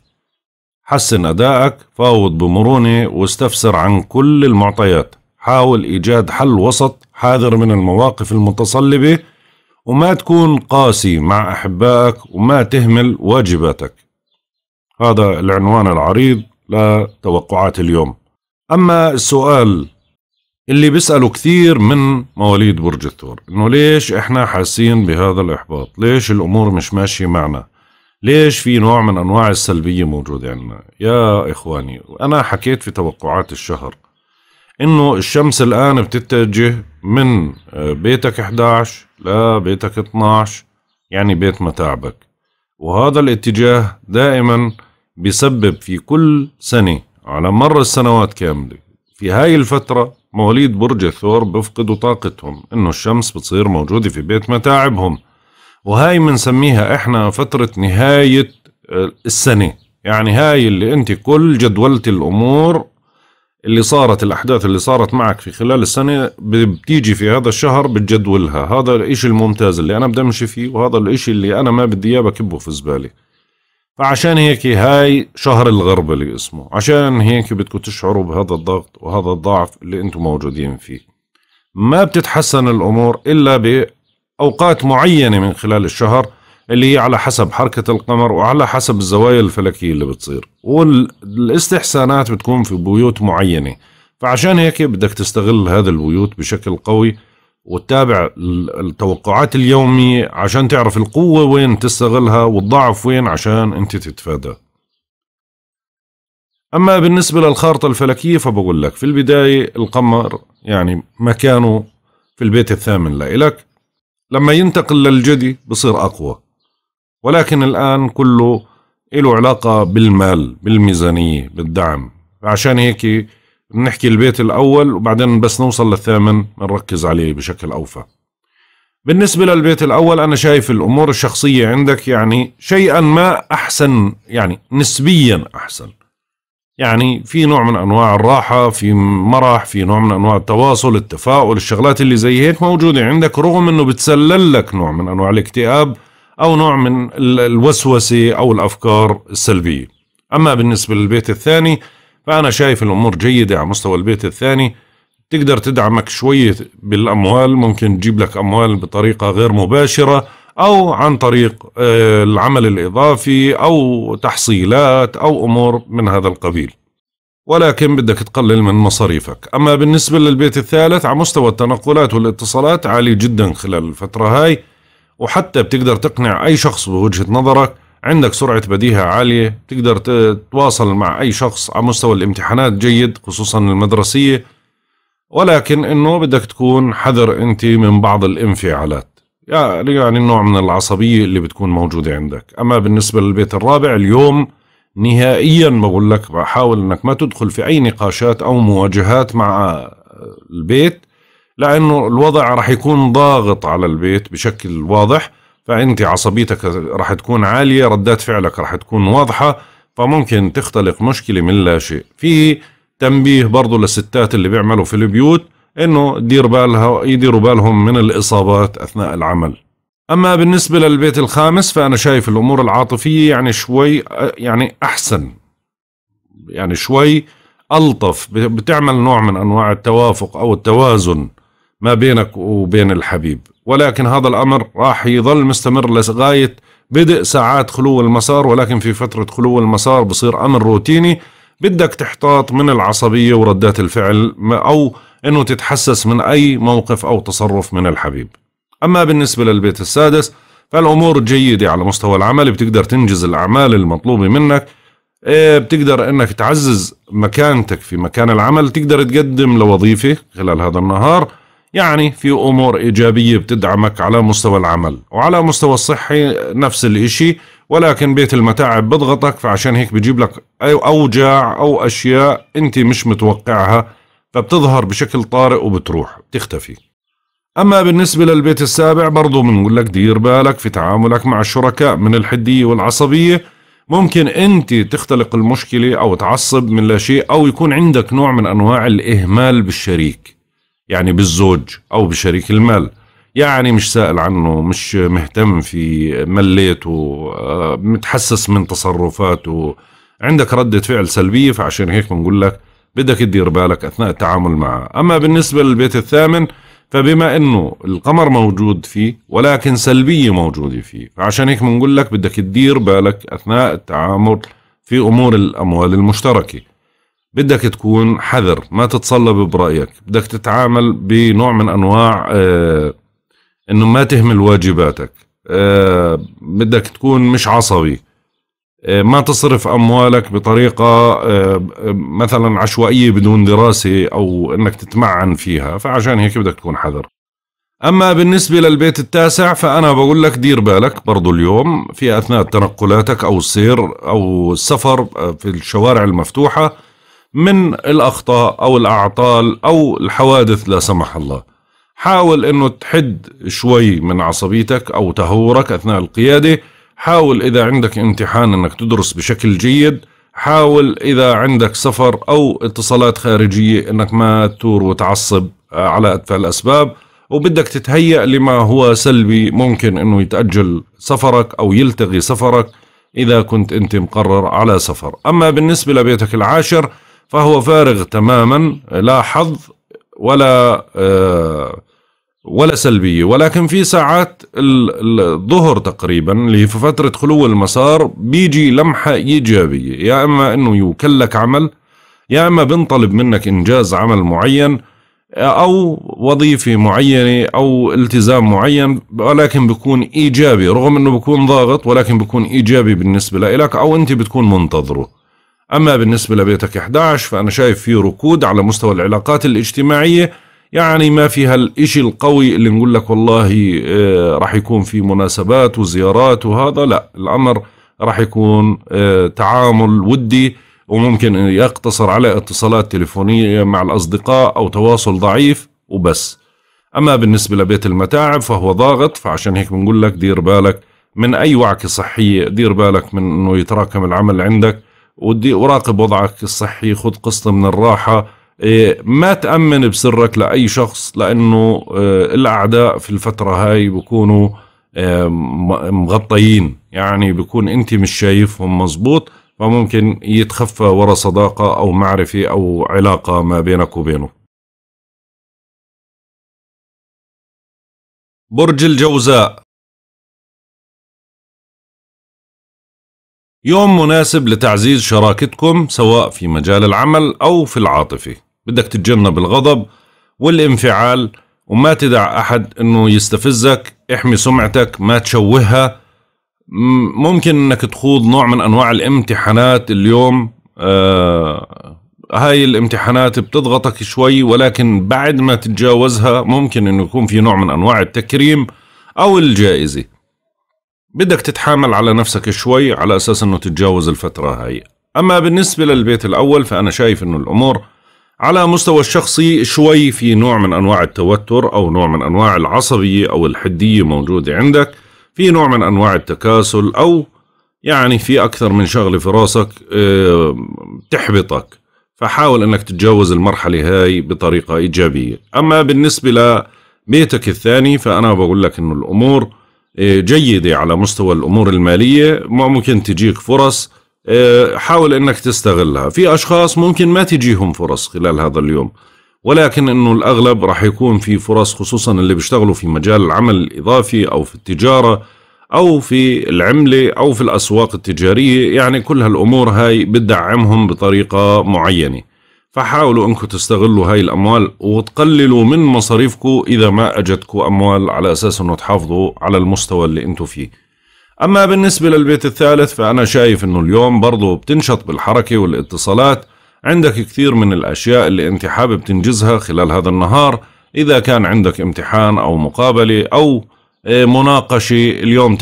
حسن أدائك فاوض بمرونة واستفسر عن كل المعطيات حاول إيجاد حل وسط حاذر من المواقف المتصلبة وما تكون قاسي مع أحبائك وما تهمل واجباتك هذا العنوان العريض لا توقعات اليوم أما السؤال اللي بيسألوا كثير من مواليد برج الثور إنه ليش إحنا حاسين بهذا الإحباط ليش الأمور مش ماشية معنا ليش في نوع من أنواع السلبية موجودة عندنا يا إخواني أنا حكيت في توقعات الشهر إنه الشمس الآن بتتجه من آه، بيتك 11 لبيتك 12 يعني بيت متاعبك وهذا الاتجاه دائما بيسبب في كل سنة على مر السنوات كاملة في هاي الفترة مواليد برج الثور بيفقدوا طاقتهم إنه الشمس بتصير موجودة في بيت متاعبهم وهاي بنسميها إحنا فترة نهاية آه، السنة يعني هاي اللي أنت كل جدولت الأمور اللي صارت الأحداث اللي صارت معك في خلال السنة بتيجي في هذا الشهر بتجدولها هذا الإشي الممتاز اللي أنا بدي أمشي فيه وهذا الإشي اللي أنا ما بدي إياه بكبه في زبالي فعشان هيك هاي شهر الغربة اللي اسمه عشان هيك بدكم تشعروا بهذا الضغط وهذا الضعف اللي انتم موجودين فيه ما بتتحسن الامور الا باوقات معينه من خلال الشهر اللي هي على حسب حركة القمر وعلى حسب الزوايا الفلكية اللي بتصير والاستحسانات بتكون في بيوت معينة فعشان هيك بدك تستغل هذه البيوت بشكل قوي وتتابع التوقعات اليومية عشان تعرف القوة وين تستغلها والضعف وين عشان انت تتفادى اما بالنسبة للخارطة الفلكية فبقول لك في البداية القمر يعني مكانه في البيت الثامن لإلك لما ينتقل للجدي بصير اقوى ولكن الان كله له علاقة بالمال بالميزانية بالدعم عشان هيك بنحكي البيت الأول وبعدين بس نوصل للثامن بنركز عليه بشكل أوفى بالنسبة للبيت الأول أنا شايف الأمور الشخصية عندك يعني شيئا ما أحسن يعني نسبيا أحسن يعني في نوع من أنواع الراحة في مرح في نوع من أنواع التواصل التفاؤل الشغلات اللي زي هيك موجودة عندك رغم أنه بتسلل لك نوع من أنواع الاكتئاب أو نوع من الوسوسة أو الأفكار السلبية أما بالنسبة للبيت الثاني فأنا شايف الأمور جيدة على مستوى البيت الثاني تقدر تدعمك شوية بالأموال ممكن تجيب لك أموال بطريقة غير مباشرة أو عن طريق آه، العمل الإضافي أو تحصيلات أو أمور من هذا القبيل ولكن بدك تقلل من مصاريفك أما بالنسبة للبيت الثالث على مستوى التنقلات والاتصالات عالي جدا خلال الفترة هاي وحتى بتقدر تقنع أي شخص بوجهة نظرك عندك سرعة بديهة عالية تقدر تتواصل مع أي شخص على مستوى الامتحانات جيد خصوصا المدرسية ولكن أنه بدك تكون حذر أنت من بعض الانفعالات يعني النوع من العصبية اللي بتكون موجودة عندك أما بالنسبة للبيت الرابع اليوم نهائيا بقول لك بحاول أنك ما تدخل في أي نقاشات أو مواجهات مع البيت لأنه الوضع رح يكون ضاغط على البيت بشكل واضح فانت عصبيتك راح تكون عاليه ردات فعلك راح تكون واضحه فممكن تختلق مشكله من لا شيء في تنبيه برضه للستات اللي بيعملوا في البيوت انه دير بالها يديروا بالهم من الاصابات اثناء العمل اما بالنسبه للبيت الخامس فانا شايف الامور العاطفيه يعني شوي يعني احسن يعني شوي الطف بتعمل نوع من انواع التوافق او التوازن ما بينك وبين الحبيب ولكن هذا الأمر راح يظل مستمر لغاية بدء ساعات خلو المسار ولكن في فترة خلو المسار بصير أمر روتيني بدك تحتاط من العصبية وردات الفعل أو أنه تتحسس من أي موقف أو تصرف من الحبيب أما بالنسبة للبيت السادس فالأمور جيدة على مستوى العمل بتقدر تنجز الأعمال المطلوبة منك إيه، بتقدر انك تعزز مكانتك في مكان العمل تقدر تقدم لوظيفة خلال هذا النهار يعني في أمور إيجابية بتدعمك على مستوى العمل وعلى مستوى الصحي نفس الإشي ولكن بيت المتاعب بضغطك فعشان هيك بجيب لك أوجاع أو أشياء أنت مش متوقعها فبتظهر بشكل طارئ وبتروح بتختفي أما بالنسبة للبيت السابع برضو بنقول لك دير بالك في تعاملك مع الشركاء من الحدية والعصبية ممكن أنت تختلق المشكلة أو تعصب من لا شيء أو يكون عندك نوع من أنواع الإهمال بالشريك يعني بالزوج أو بشريك المال يعني مش سائل عنه مش مهتم فيه مليته آه، متحسس من تصرفاته عندك ردة فعل سلبية فعشان هيك بنقول لك بدك تدير بالك أثناء التعامل معه أما بالنسبة للبيت الثامن فبما انه القمر موجود فيه ولكن سلبيه موجوده فيه فعشان هيك بنقول لك بدك تدير بالك اثناء التعامل في امور الاموال المشتركه بدك تكون حذر ما تتصلب برأيك بدك تتعامل بنوع من أنواع آه انه ما تهمل واجباتك آه بدك تكون مش عصبي آه ما تصرف اموالك بطريقه آه مثلا عشوائيه بدون دراسه او انك تتمعن فيها فعشان هيك بدك تكون حذر اما بالنسبه للبيت التاسع فانا بقول لك دير بالك برضو اليوم في اثناء تنقلاتك او السير او السفر آه، في الشوارع المفتوحه من الأخطاء أو الأعطال أو الحوادث لا سمح الله حاول أنه تحد شوي من عصبيتك أو تهورك أثناء القيادة حاول إذا عندك امتحان أنك تدرس بشكل جيد حاول إذا عندك سفر أو اتصالات خارجية أنك ما تور وتعصب آه، على أدفع الأسباب وبدك تتهيأ لما هو سلبي ممكن أنه يتأجل سفرك أو يلتغي سفرك إذا كنت أنت مقرر على سفر أما بالنسبة لبيتك العاشر فهو فارغ تماما لا حظ ولا آه، ولا سلبية ولكن في ساعات الظهر تقريبا اللي هي في فترة خلو المسار بيجي لمحة إيجابية يا إما أنه يوكلك عمل يا إما بنطلب منك إنجاز عمل معين أو وظيفة معينة أو التزام معين ولكن بيكون إيجابي رغم أنه بيكون ضاغط ولكن بيكون إيجابي بالنسبة لك أو أنت بتكون منتظره أما بالنسبة لبيتك 11 فأنا شايف فيه ركود على مستوى العلاقات الاجتماعية يعني ما فيها الإشي القوي اللي نقول لك والله آه، راح يكون في مناسبات وزيارات وهذا لا الأمر راح يكون آه، تعامل ودي وممكن يقتصر على اتصالات تليفونية مع الأصدقاء أو تواصل ضعيف وبس أما بالنسبة لبيت المتاعب فهو ضاغط فعشان هيك بنقول لك دير بالك من أي وعكة صحية دير بالك من أنه يتراكم العمل عندك ودي أراقب وضعك الصحي خذ قسط من الراحة إيه، ما تأمن بسرك لأي شخص لأنه آه، الأعداء في الفترة هاي بكونوا آه، مغطيين يعني بكون أنت مش شايفهم مزبوط فممكن يتخفى ورا صداقة أو معرفة أو علاقة ما بينك وبينه برج الجوزاء يوم مناسب لتعزيز شراكتكم سواء في مجال العمل أو في العاطفة بدك تتجنب الغضب والانفعال وما تدع أحد أنه يستفزك احمي سمعتك ما تشوهها ممكن أنك تخوض نوع من أنواع الامتحانات اليوم آه هاي الامتحانات بتضغطك شوي ولكن بعد ما تتجاوزها ممكن أنه يكون في نوع من أنواع التكريم أو الجائزة بدك تتحامل على نفسك شوي على أساس أنه تتجاوز الفترة هاي أما بالنسبة للبيت الأول فأنا شايف أنه الأمور على مستوى الشخصي شوي في نوع من أنواع التوتر أو نوع من أنواع العصبية أو الحدية موجودة عندك في نوع من أنواع التكاسل أو يعني في أكثر من شغلة في راسك آه، تحبطك فحاول أنك تتجاوز المرحلة هاي بطريقة إيجابية أما بالنسبة لبيتك الثاني فأنا بقول لك أنه الأمور إيه، جيدة على مستوى الأمور المالية ممكن تجيك فرص إيه، حاول أنك تستغلها في أشخاص ممكن ما تجيهم فرص خلال هذا اليوم ولكن أنه الأغلب راح يكون في فرص خصوصا اللي بيشتغلوا في مجال العمل الإضافي أو في التجارة أو في العملة أو في الأسواق التجارية يعني كل هالأمور هاي بتدعمهم بطريقة معينة فحاولوا انكم تستغلوا هاي الاموال وتقللوا من مصاريفكم اذا ما اجتكم اموال على اساس انه تحافظوا على المستوى اللي انتم فيه اما بالنسبه للبيت الثالث فانا شايف انه اليوم برضه بتنشط بالحركه والاتصالات عندك كثير من الاشياء اللي انت حابب تنجزها خلال هذا النهار اذا كان عندك امتحان او مقابله او آه، مناقشه اليوم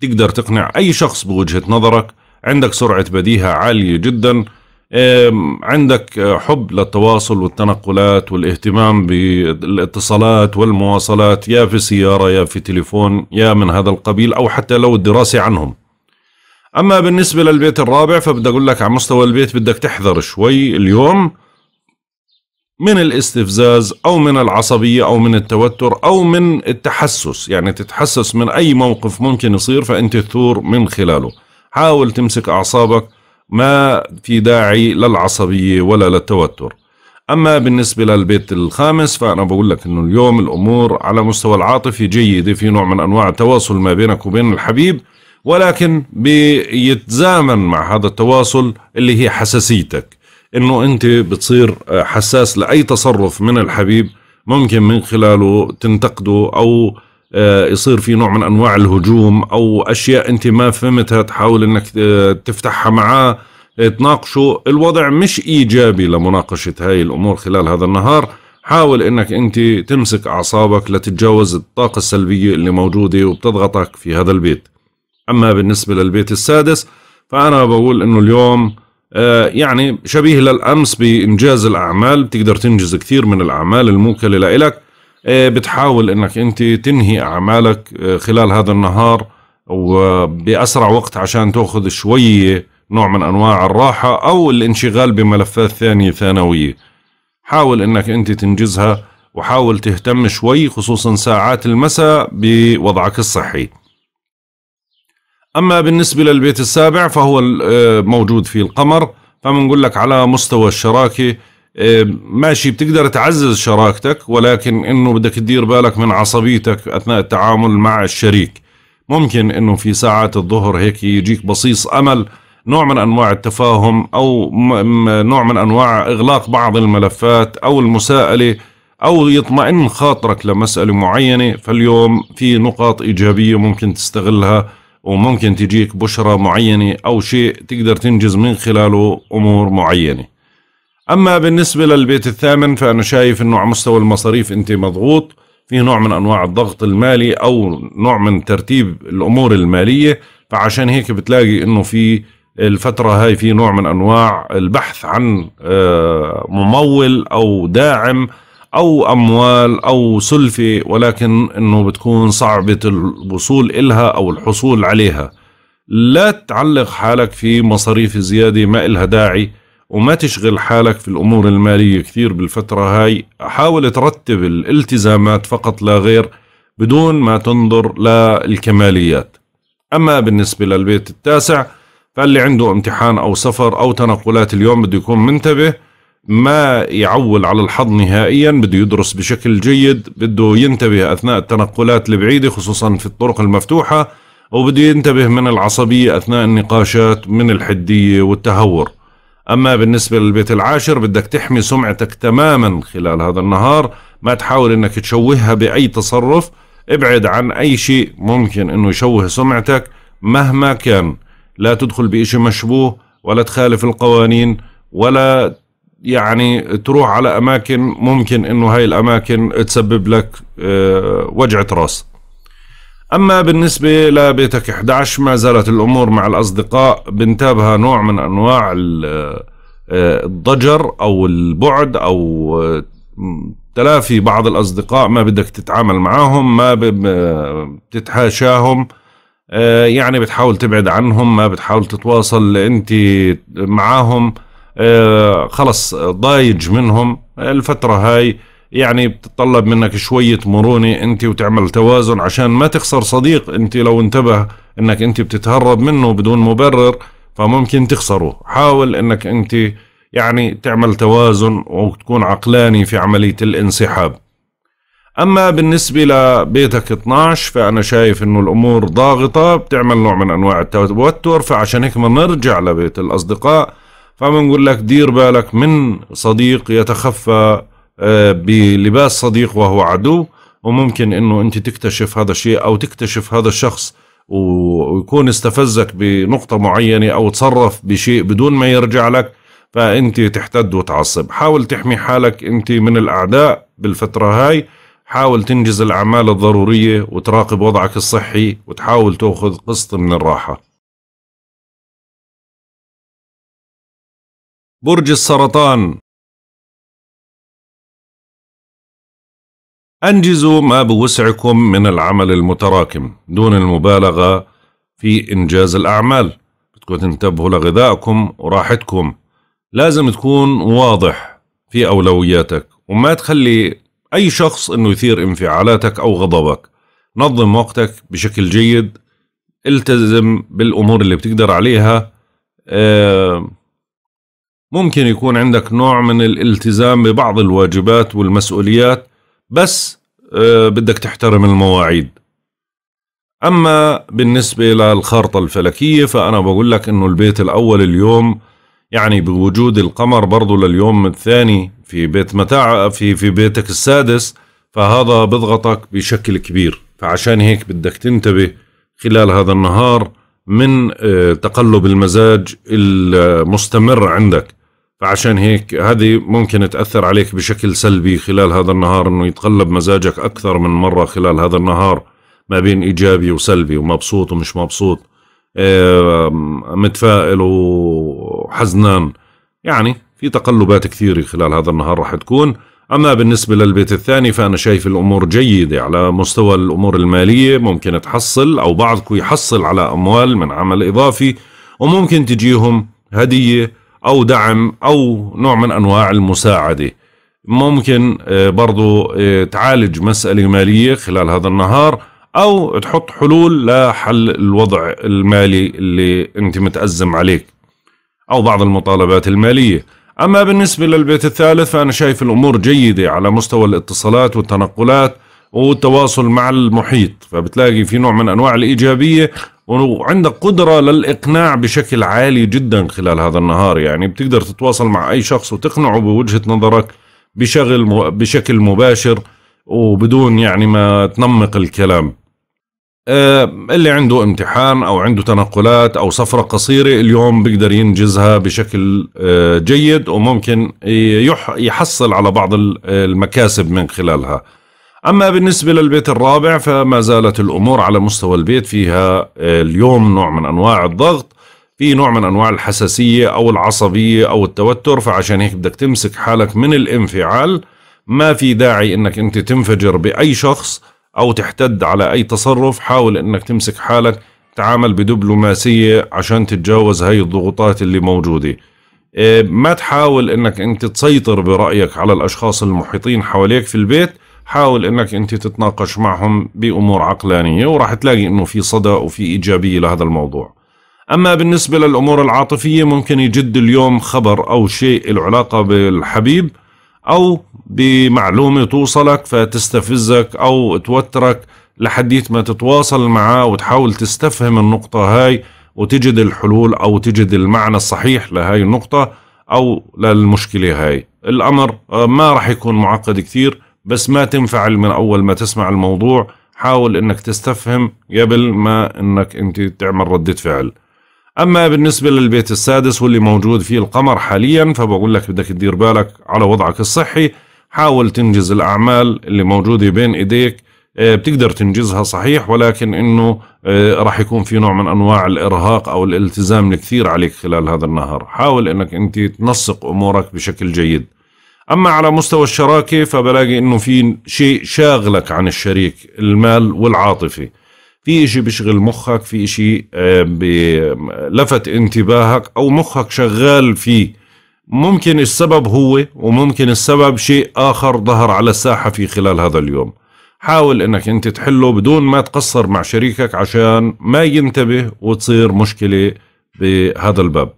تقدر تقنع اي شخص بوجهه نظرك عندك سرعه بديهه عاليه جدا عندك حب للتواصل والتنقلات والاهتمام بالاتصالات والمواصلات يا في سيارة يا في تليفون يا من هذا القبيل أو حتى لو الدراسة عنهم أما بالنسبة للبيت الرابع فبدي أقول لك على مستوى البيت بدك تحذر شوي اليوم من الاستفزاز أو من العصبية أو من التوتر أو من التحسس يعني تتحسس من أي موقف ممكن يصير فأنت تثور من خلاله حاول تمسك أعصابك ما في داعي للعصبية ولا للتوتر أما بالنسبة للبيت الخامس فأنا بقول لك أنه اليوم الأمور على مستوى العاطفي جيدة في نوع من أنواع التواصل ما بينك وبين الحبيب ولكن بيتزامن مع هذا التواصل اللي هي حساسيتك انه انت بتصير حساس لاي تصرف من الحبيب ممكن من خلاله تنتقده او آه، يصير في نوع من انواع الهجوم او اشياء انت ما فهمتها تحاول انك آه، تفتحها معاه آه، تناقشه الوضع مش ايجابي لمناقشه هاي الامور خلال هذا النهار حاول انك انت تمسك اعصابك لتتجاوز الطاقه السلبيه اللي موجوده وبتضغطك في هذا البيت اما بالنسبه للبيت السادس فانا بقول انه اليوم يعني شبيه للامس بانجاز الاعمال بتقدر تنجز كثير من الاعمال الموكله لك إيه، بتحاول انك انت تنهي اعمالك إيه، خلال هذا النهار وباسرع وقت عشان تاخذ شويه نوع من انواع الراحه او الانشغال بملفات ثانيه ثانويه حاول انك انت تنجزها وحاول تهتم شوي خصوصا ساعات المساء بوضعك الصحي اما بالنسبه للبيت السابع فهو إيه، موجود فيه القمر فمنقول لك على مستوى الشراكه إيه، ماشي بتقدر تعزز شراكتك ولكن انه بدك تدير بالك من عصبيتك اثناء التعامل مع الشريك ممكن انه في ساعات الظهر هيك يجيك بصيص امل نوع من انواع التفاهم او نوع من انواع اغلاق بعض الملفات او المساءله او يطمئن خاطرك لمساله معينه فاليوم في نقاط ايجابيه ممكن تستغلها وممكن تجيك بشرة معينة أو شيء تقدر تنجز من خلاله أمور معينة أما بالنسبة للبيت الثامن فأنا شايف أنه على مستوى المصاريف أنت مضغوط في نوع من أنواع الضغط المالي أو نوع من ترتيب الأمور المالية فعشان هيك بتلاقي أنه في الفترة هاي في نوع من أنواع البحث عن آه، ممول أو داعم أو أموال أو سلفة ولكن أنه بتكون صعبة الوصول إلها أو الحصول عليها لا تعلق حالك في مصاريف زيادة ما إلها داعي وما تشغل حالك في الأمور المالية كثير بالفترة هاي حاول ترتب الالتزامات فقط لا غير بدون ما تنظر للكماليات أما بالنسبة للبيت التاسع فاللي عنده امتحان أو سفر أو تنقلات اليوم بده يكون منتبه ما يعول على الحظ نهائيا بده يدرس بشكل جيد بده ينتبه أثناء التنقلات البعيدة خصوصا في الطرق المفتوحة وبده ينتبه من العصبية أثناء النقاشات من الحدية والتهور أما بالنسبة للبيت العاشر بدك تحمي سمعتك تماما خلال هذا النهار ما تحاول أنك تشوهها بأي تصرف ابعد عن أي شيء ممكن أنه يشوه سمعتك مهما كان لا تدخل بإشي مشبوه ولا تخالف القوانين ولا يعني تروح على أماكن ممكن أنه هاي الأماكن تسبب لك آه، وجعة راس أما بالنسبة لبيتك 11 ما زالت الأمور مع الأصدقاء بنتابها نوع من أنواع آه، الضجر أو البعد أو آه، تلافي بعض الأصدقاء ما بدك تتعامل معاهم ما آه، بتتحاشاهم يعني بتحاول تبعد عنهم ما بتحاول تتواصل أنت معاهم خلص ضايج منهم الفترة هاي يعني بتطلب منك شوية مرونة انت وتعمل توازن عشان ما تخسر صديق انت لو انتبه انك انت بتتهرب منه بدون مبرر فممكن تخسره حاول انك انت يعني تعمل توازن وتكون عقلاني في عملية الانسحاب أما بالنسبة لبيتك 12 فأنا شايف إنه الأمور ضاغطة بتعمل نوع من أنواع التوتر فعشان هيك ما نرجع لبيت الأصدقاء فبنقول لك دير بالك من صديق يتخفى آه، بلباس صديق وهو عدو وممكن انه انت تكتشف هذا الشيء او تكتشف هذا الشخص ويكون استفزك بنقطة معينة او تصرف بشيء بدون ما يرجع لك فانت تحتد وتعصب حاول تحمي حالك انت من الاعداء بالفترة هاي حاول تنجز الاعمال الضرورية وتراقب وضعك الصحي وتحاول تاخذ قسط من الراحة برج السرطان أنجزوا ما بوسعكم من العمل المتراكم دون المبالغة في إنجاز الأعمال بدكم تنتبهوا لغذائكم وراحتكم لازم تكون واضح في أولوياتك وما تخلي أي شخص أنه يثير انفعالاتك أو غضبك نظم وقتك بشكل جيد التزم بالأمور اللي بتقدر عليها آه، ممكن يكون عندك نوع من الالتزام ببعض الواجبات والمسؤوليات بس آه، بدك تحترم المواعيد أما بالنسبة للخارطة الفلكية فأنا بقول لك أنه البيت الأول اليوم يعني بوجود القمر برضه لليوم الثاني في بيت متاع في في بيتك السادس فهذا بضغطك بشكل كبير فعشان هيك بدك تنتبه خلال هذا النهار من آه، تقلب المزاج المستمر عندك فعشان هيك هذه ممكن تأثر عليك بشكل سلبي خلال هذا النهار انه يتقلب مزاجك اكثر من مرة خلال هذا النهار ما بين ايجابي وسلبي ومبسوط ومش مبسوط متفائل وحزنان يعني في تقلبات كثيرة خلال هذا النهار راح تكون أما بالنسبة للبيت الثاني فأنا شايف الأمور جيدة على مستوى الأمور المالية ممكن تحصل أو بعضكم يحصل على أموال من عمل إضافي وممكن تجيهم هدية أو دعم أو نوع من أنواع المساعدة ممكن آه، برضو آه، تعالج مسألة مالية خلال هذا النهار أو تحط حلول لحل الوضع المالي اللي أنت متأزم عليك أو بعض المطالبات المالية أما بالنسبة للبيت الثالث فأنا شايف الأمور جيدة على مستوى الاتصالات والتنقلات والتواصل مع المحيط فبتلاقي في نوع من أنواع الإيجابية وعندك قدرة للإقناع بشكل عالي جدا خلال هذا النهار يعني بتقدر تتواصل مع أي شخص وتقنعه بوجهة نظرك بشغل بشكل مباشر وبدون يعني ما تنمق الكلام آه، اللي عنده امتحان أو عنده تنقلات أو سفرة قصيرة اليوم بيقدر ينجزها بشكل آه، جيد وممكن يحصل على بعض المكاسب من خلالها أما بالنسبة للبيت الرابع فما زالت الأمور على مستوى البيت فيها آه، اليوم نوع من أنواع الضغط في نوع من أنواع الحساسية أو العصبية أو التوتر فعشان هيك بدك تمسك حالك من الانفعال ما في داعي أنك أنت تنفجر بأي شخص أو تحتد على أي تصرف حاول أنك تمسك حالك تعامل بدبلوماسية عشان تتجاوز هاي الضغوطات اللي موجودة آه، ما تحاول أنك أنت تسيطر برأيك على الأشخاص المحيطين حواليك في البيت حاول انك انت تتناقش معهم بامور عقلانيه وراح تلاقي انه في صدى وفي ايجابيه لهذا الموضوع. اما بالنسبه للامور العاطفيه ممكن يجد اليوم خبر او شيء له علاقه بالحبيب او بمعلومه توصلك فتستفزك او توترك لحديت ما تتواصل معه وتحاول تستفهم النقطه هاي وتجد الحلول او تجد المعنى الصحيح لهي النقطه او للمشكله هاي الامر آه، ما راح يكون معقد كثير بس ما تنفعل من أول ما تسمع الموضوع حاول أنك تستفهم قبل ما أنك أنت تعمل ردة فعل أما بالنسبة للبيت السادس واللي موجود فيه القمر حاليا فبقول لك بدك تدير بالك على وضعك الصحي حاول تنجز الأعمال اللي موجودة بين إيديك آه، بتقدر تنجزها صحيح ولكن انه آه، راح يكون في نوع من انواع الارهاق او الالتزام الكثير عليك خلال هذا النهار حاول انك انت تنسق امورك بشكل جيد اما على مستوى الشراكه فبلاقي انه في شيء شاغلك عن الشريك المال والعاطفه في إشي بشغل مخك في إشي آه، لفت انتباهك أو مخك شغال فيه ممكن السبب هو وممكن السبب شيء آخر ظهر على الساحة في خلال هذا اليوم حاول انك انت تحله بدون ما تقصر مع شريكك عشان ما ينتبه وتصير مشكلة بهذا الباب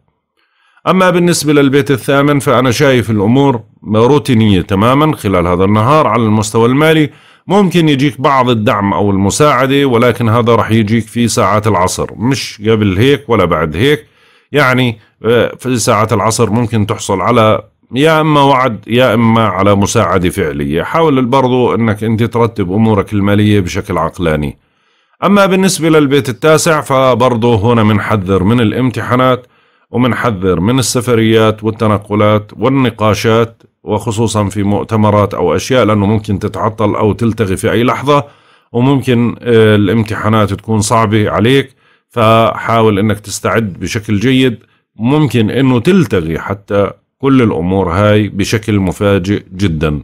أما بالنسبة للبيت الثامن فأنا شايف الأمور روتينية تماما خلال هذا النهار على المستوى المالي ممكن يجيك بعض الدعم أو المساعدة ولكن هذا رح يجيك في ساعات العصر مش قبل هيك ولا بعد هيك يعني آه، في ساعات العصر ممكن تحصل على يا اما وعد يا اما على مساعده فعليه، حاول برضو انك انت ترتب امورك الماليه بشكل عقلاني. اما بالنسبه للبيت التاسع فبرضه هنا بنحذر من, من الامتحانات ومنحذر من السفريات والتنقلات والنقاشات وخصوصا في مؤتمرات أو أشياء لأنه ممكن تتعطل أو تلتغي في أي لحظة وممكن آه، الامتحانات تكون صعبة عليك فحاول أنك تستعد بشكل جيد ممكن أنه تلتغي حتى كل الأمور هاي بشكل مفاجئ جداً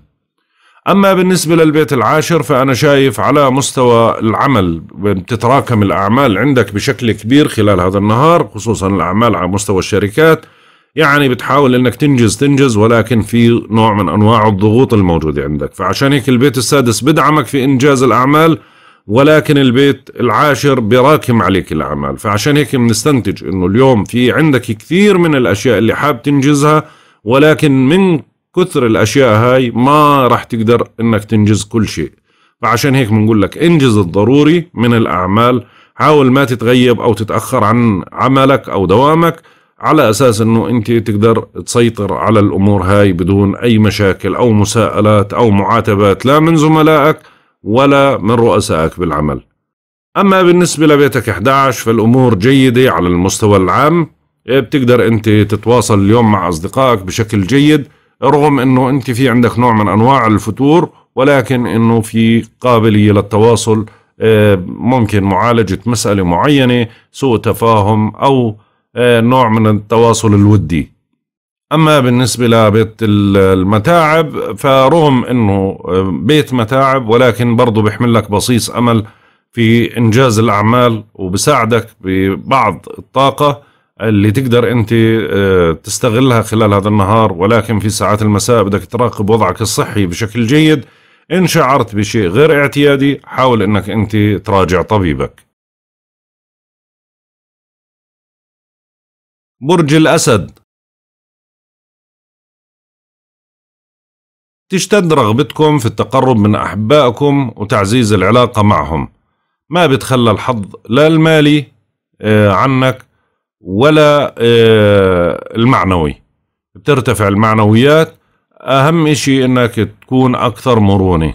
أما بالنسبة للبيت العاشر فأنا شايف على مستوى العمل بتتراكم الأعمال عندك بشكل كبير خلال هذا النهار خصوصا الأعمال على مستوى الشركات يعني بتحاول انك تنجز تنجز ولكن في نوع من انواع الضغوط الموجودة عندك فعشان هيك البيت السادس بدعمك في انجاز الاعمال ولكن البيت العاشر براكم عليك الاعمال فعشان هيك بنستنتج انه اليوم في عندك كثير من الاشياء اللي حاب تنجزها ولكن من كثر الاشياء هاي ما راح تقدر انك تنجز كل شيء فعشان هيك بنقول لك انجز الضروري من الاعمال حاول ما تتغيب او تتاخر عن عملك او دوامك على اساس انه انت تقدر تسيطر على الامور هاي بدون اي مشاكل او مساءلات او معاتبات لا من زملائك ولا من رؤسائك بالعمل اما بالنسبه لبيتك 11 فالامور جيده على المستوى العام إيه، بتقدر انت تتواصل اليوم مع اصدقائك بشكل جيد رغم انه انت في عندك نوع من انواع الفتور ولكن انه في قابليه للتواصل آه، ممكن معالجه مساله معينه سوء تفاهم او آه، نوع من التواصل الودي اما بالنسبه لبيت المتاعب فرغم انه آه، بيت متاعب ولكن برضه بيحمل لك بصيص امل في انجاز الاعمال وبساعدك ببعض الطاقه اللي تقدر انت آه، تستغلها خلال هذا النهار ولكن في ساعات المساء بدك تراقب وضعك الصحي بشكل جيد ان شعرت بشيء غير اعتيادي حاول انك انت تراجع طبيبك برج الأسد تشتد رغبتكم في التقرب من أحبائكم وتعزيز العلاقة معهم ما بتخلى الحظ لا المالي آه، عنك ولا آه، المعنوي بترتفع المعنويات اهم اشي انك تكون اكثر مرونة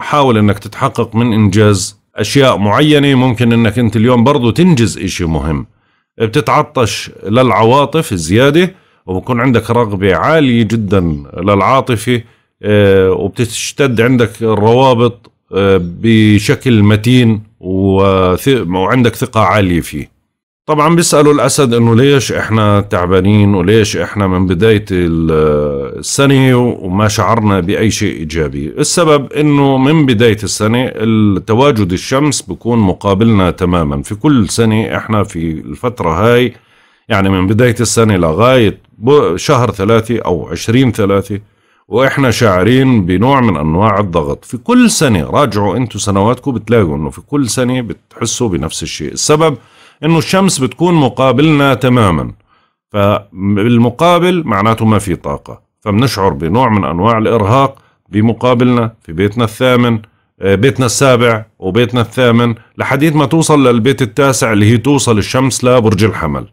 حاول انك تتحقق من انجاز اشياء معينة ممكن انك انت اليوم برضو تنجز اشي مهم بتتعطش للعواطف زيادة وبكون عندك رغبة عالية جدا للعاطفة آه، وبتشتد عندك الروابط آه، بشكل متين وعندك ثقة عالية فيه طبعا بيسالوا الاسد انه ليش احنا تعبانين وليش احنا من بدايه السنه وما شعرنا باي شيء ايجابي، السبب انه من بدايه السنه التواجد الشمس بكون مقابلنا تماما، في كل سنه احنا في الفتره هاي يعني من بدايه السنه لغايه شهر ثلاثه او عشرين ثلاثه واحنا شاعرين بنوع من انواع الضغط، في كل سنه راجعوا انتم سنواتكم بتلاقوا انه في كل سنه بتحسوا بنفس الشيء، السبب انه الشمس بتكون مقابلنا تماما فبالمقابل معناته ما في طاقه فبنشعر بنوع من انواع الارهاق بمقابلنا في بيتنا الثامن آه، بيتنا السابع وبيتنا الثامن لحديت ما توصل للبيت التاسع اللي هي توصل الشمس لبرج الحمل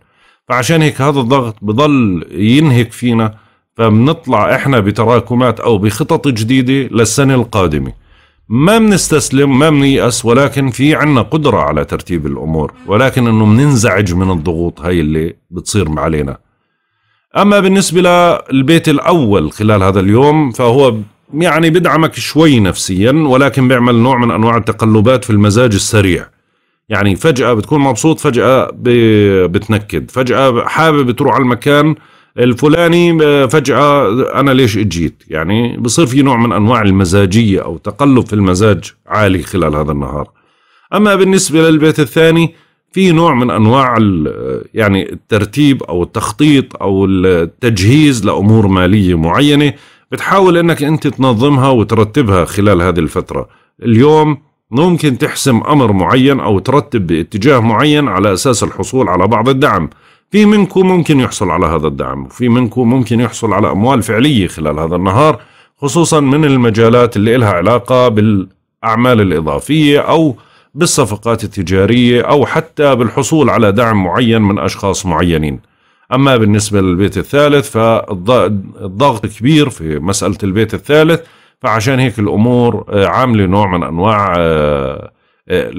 فعشان هيك هذا الضغط بضل ينهك فينا فبنطلع احنا بتراكمات او بخطط جديده للسنه القادمه ما بنستسلم ما بنيأس ولكن في عنا قدرة على ترتيب الأمور ولكن أنه بننزعج من الضغوط هاي اللي بتصير علينا أما بالنسبة للبيت الأول خلال هذا اليوم فهو يعني بدعمك شوي نفسيا ولكن بيعمل نوع من أنواع التقلبات في المزاج السريع يعني فجأة بتكون مبسوط فجأة بتنكد فجأة حابب تروح على المكان الفلاني آه، فجأة أنا ليش إجيت يعني بصير في نوع من أنواع المزاجية أو تقلب في المزاج عالي خلال هذا النهار أما بالنسبة للبيت الثاني في نوع من أنواع آه، يعني الترتيب أو التخطيط أو التجهيز لأمور مالية معينة بتحاول أنك أنت تنظمها وترتبها خلال هذه الفترة اليوم ممكن تحسم أمر معين أو ترتب باتجاه معين على أساس الحصول على بعض الدعم في منكم ممكن يحصل على هذا الدعم وفي منكم ممكن يحصل على أموال فعلية خلال هذا النهار خصوصا من المجالات اللي لها علاقة بالأعمال الإضافية أو بالصفقات التجارية أو حتى بالحصول على دعم معين من أشخاص معينين أما بالنسبة للبيت الثالث فالضغط كبير في مسألة البيت الثالث فعشان هيك الأمور آه، عاملة نوع من أنواع آه، آه،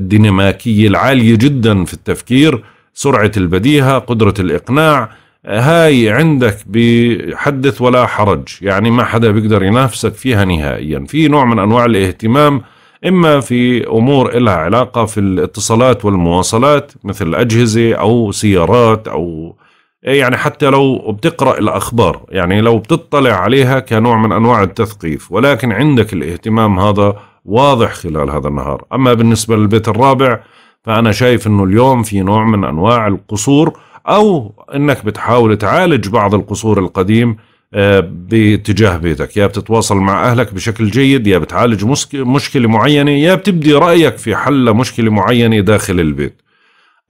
الديناميكية العالية جدا في التفكير سرعة البديهة قدرة الإقناع هاي عندك بحدث ولا حرج يعني ما حدا بيقدر ينافسك فيها نهائيا في نوع من أنواع الاهتمام إما في أمور إلها علاقة في الاتصالات والمواصلات مثل أجهزة أو سيارات أو يعني حتى لو بتقرأ الأخبار يعني لو بتطلع عليها كنوع من أنواع التثقيف ولكن عندك الاهتمام هذا واضح خلال هذا النهار أما بالنسبة للبيت الرابع فأنا شايف أنه اليوم في نوع من أنواع القصور أو أنك بتحاول تعالج بعض القصور القديم آه، باتجاه بيتك يا بتتواصل مع أهلك بشكل جيد يا بتعالج مشكلة معينة يا بتبدي رأيك في حل مشكلة معينة داخل البيت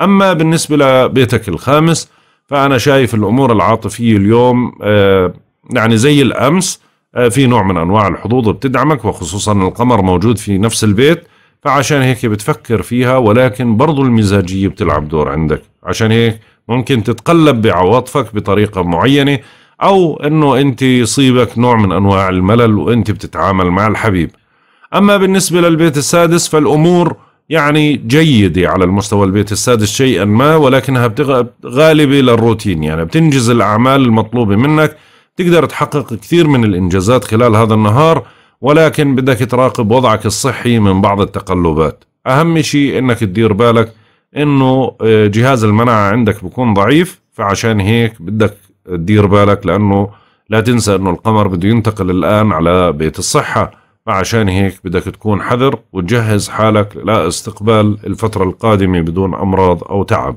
أما بالنسبة لبيتك الخامس فأنا شايف الأمور العاطفية اليوم آه، يعني زي الأمس آه، في نوع من أنواع الحظوظ بتدعمك وخصوصا القمر موجود في نفس البيت فعشان هيك بتفكر فيها ولكن برضو المزاجية بتلعب دور عندك عشان هيك ممكن تتقلب بعواطفك بطريقة معينة أو أنه أنت يصيبك نوع من أنواع الملل وأنت بتتعامل مع الحبيب أما بالنسبة للبيت السادس فالأمور يعني جيدة على المستوى البيت السادس شيئا ما ولكنها غالبة للروتين يعني بتنجز الأعمال المطلوبة منك تقدر تحقق كثير من الإنجازات خلال هذا النهار ولكن بدك تراقب وضعك الصحي من بعض التقلبات أهم شيء أنك تدير بالك أنه آه، جهاز المناعة عندك بكون ضعيف فعشان هيك بدك تدير بالك لأنه لا تنسى أنه القمر بده ينتقل الآن على بيت الصحة فعشان هيك بدك تكون حذر وتجهز حالك لاستقبال الفترة القادمة بدون أمراض أو تعب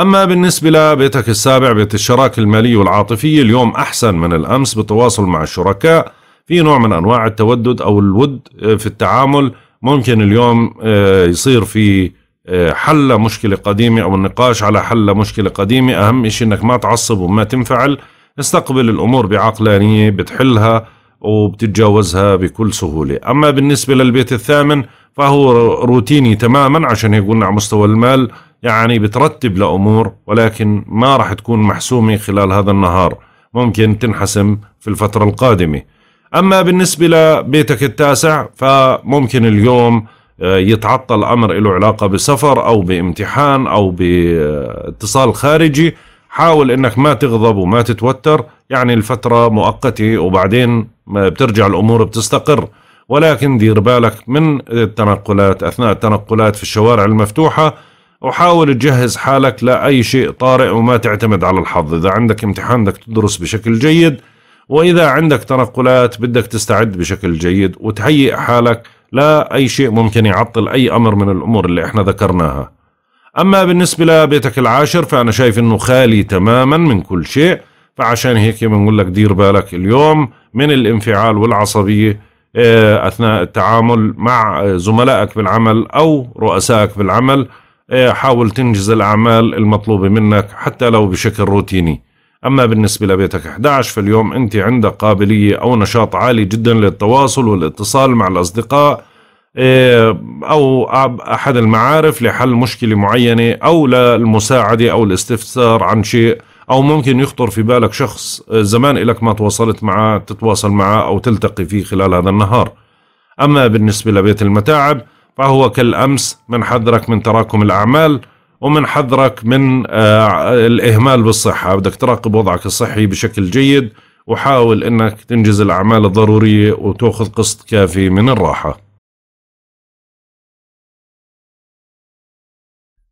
أما بالنسبة لبيتك السابع بيت الشراكة المالية والعاطفية اليوم أحسن من الأمس بالتواصل مع الشركاء في نوع من انواع التودد او الود آه، في التعامل ممكن اليوم آه، يصير في آه، حل مشكله قديمه او النقاش على حل مشكله قديمه اهم شيء انك ما تعصب وما تنفعل استقبل الامور بعقلانيه بتحلها وبتتجاوزها بكل سهوله اما بالنسبه للبيت الثامن فهو روتيني تماما عشان هيك قلنا على مستوى المال يعني بترتب لامور ولكن ما راح تكون محسومه خلال هذا النهار ممكن تنحسم في الفتره القادمه أما بالنسبة لبيتك التاسع فممكن اليوم آه، يتعطل أمر له علاقة بسفر أو بامتحان أو باتصال خارجي حاول انك ما تغضب وما تتوتر يعني الفترة مؤقتة وبعدين بترجع الامور بتستقر ولكن دير بالك من التنقلات اثناء التنقلات في الشوارع المفتوحة وحاول تجهز حالك لاي شيء طارئ وما تعتمد على الحظ اذا عندك امتحان بدك تدرس بشكل جيد وإذا عندك تنقلات بدك تستعد بشكل جيد وتهيئ حالك لا أي شيء ممكن يعطل أي أمر من الأمور اللي احنا ذكرناها أما بالنسبة لبيتك العاشر فأنا شايف أنه خالي تماما من كل شيء فعشان هيك بنقول لك دير بالك اليوم من الانفعال والعصبية آه، أثناء التعامل مع زملائك بالعمل أو رؤسائك بالعمل آه، حاول تنجز الأعمال المطلوبة منك حتى لو بشكل روتيني أما بالنسبة لبيتك 11 فاليوم أنت عندك قابلية أو نشاط عالي جدا للتواصل والاتصال مع الأصدقاء إيه، أو أحد المعارف لحل مشكلة معينة أو للمساعدة أو الاستفسار عن شيء أو ممكن يخطر في بالك شخص زمان إلك ما تواصلت معه تتواصل معه أو تلتقي فيه خلال هذا النهار أما بالنسبة لبيت المتاعب فهو كالأمس من حذرك من تراكم الأعمال ومن حذرك من آه، الإهمال بالصحة بدك تراقب وضعك الصحي بشكل جيد وحاول أنك تنجز الأعمال الضرورية وتأخذ قسط كافي من الراحة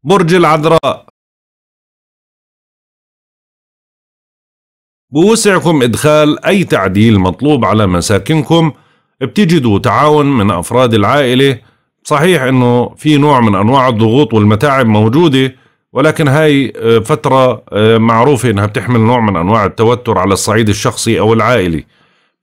برج العذراء بوسعكم إدخال أي تعديل مطلوب على مساكنكم بتجدوا تعاون من أفراد العائلة صحيح انه في نوع من انواع الضغوط والمتاعب موجوده ولكن هاي آه، فترة آه، معروفة انها بتحمل نوع من انواع التوتر على الصعيد الشخصي او العائلي.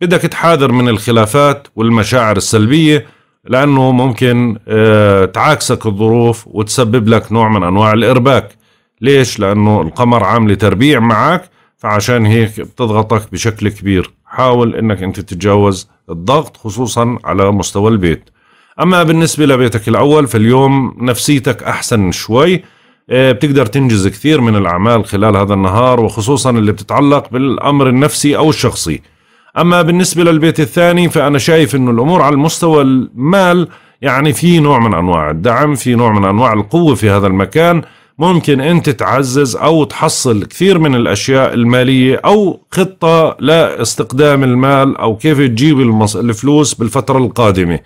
بدك تحاذر من الخلافات والمشاعر السلبية لانه ممكن آه، تعاكسك الظروف وتسبب لك نوع من انواع الارباك. ليش؟ لانه القمر عاملة تربيع معك فعشان هيك بتضغطك بشكل كبير. حاول انك انت تتجاوز الضغط خصوصا على مستوى البيت. اما بالنسبه لبيتك الاول فاليوم نفسيتك احسن شوي آه، بتقدر تنجز كثير من الأعمال خلال هذا النهار وخصوصا اللي بتتعلق بالأمر النفسي أو الشخصي أما بالنسبة للبيت الثاني فأنا شايف أنه الأمور على المستوى المال يعني في نوع من أنواع الدعم في نوع من أنواع القوة في هذا المكان ممكن أنت تعزز أو تحصل كثير من الأشياء المالية أو خطة لاستقدام المال أو كيف تجيب الفلوس بالفترة القادمة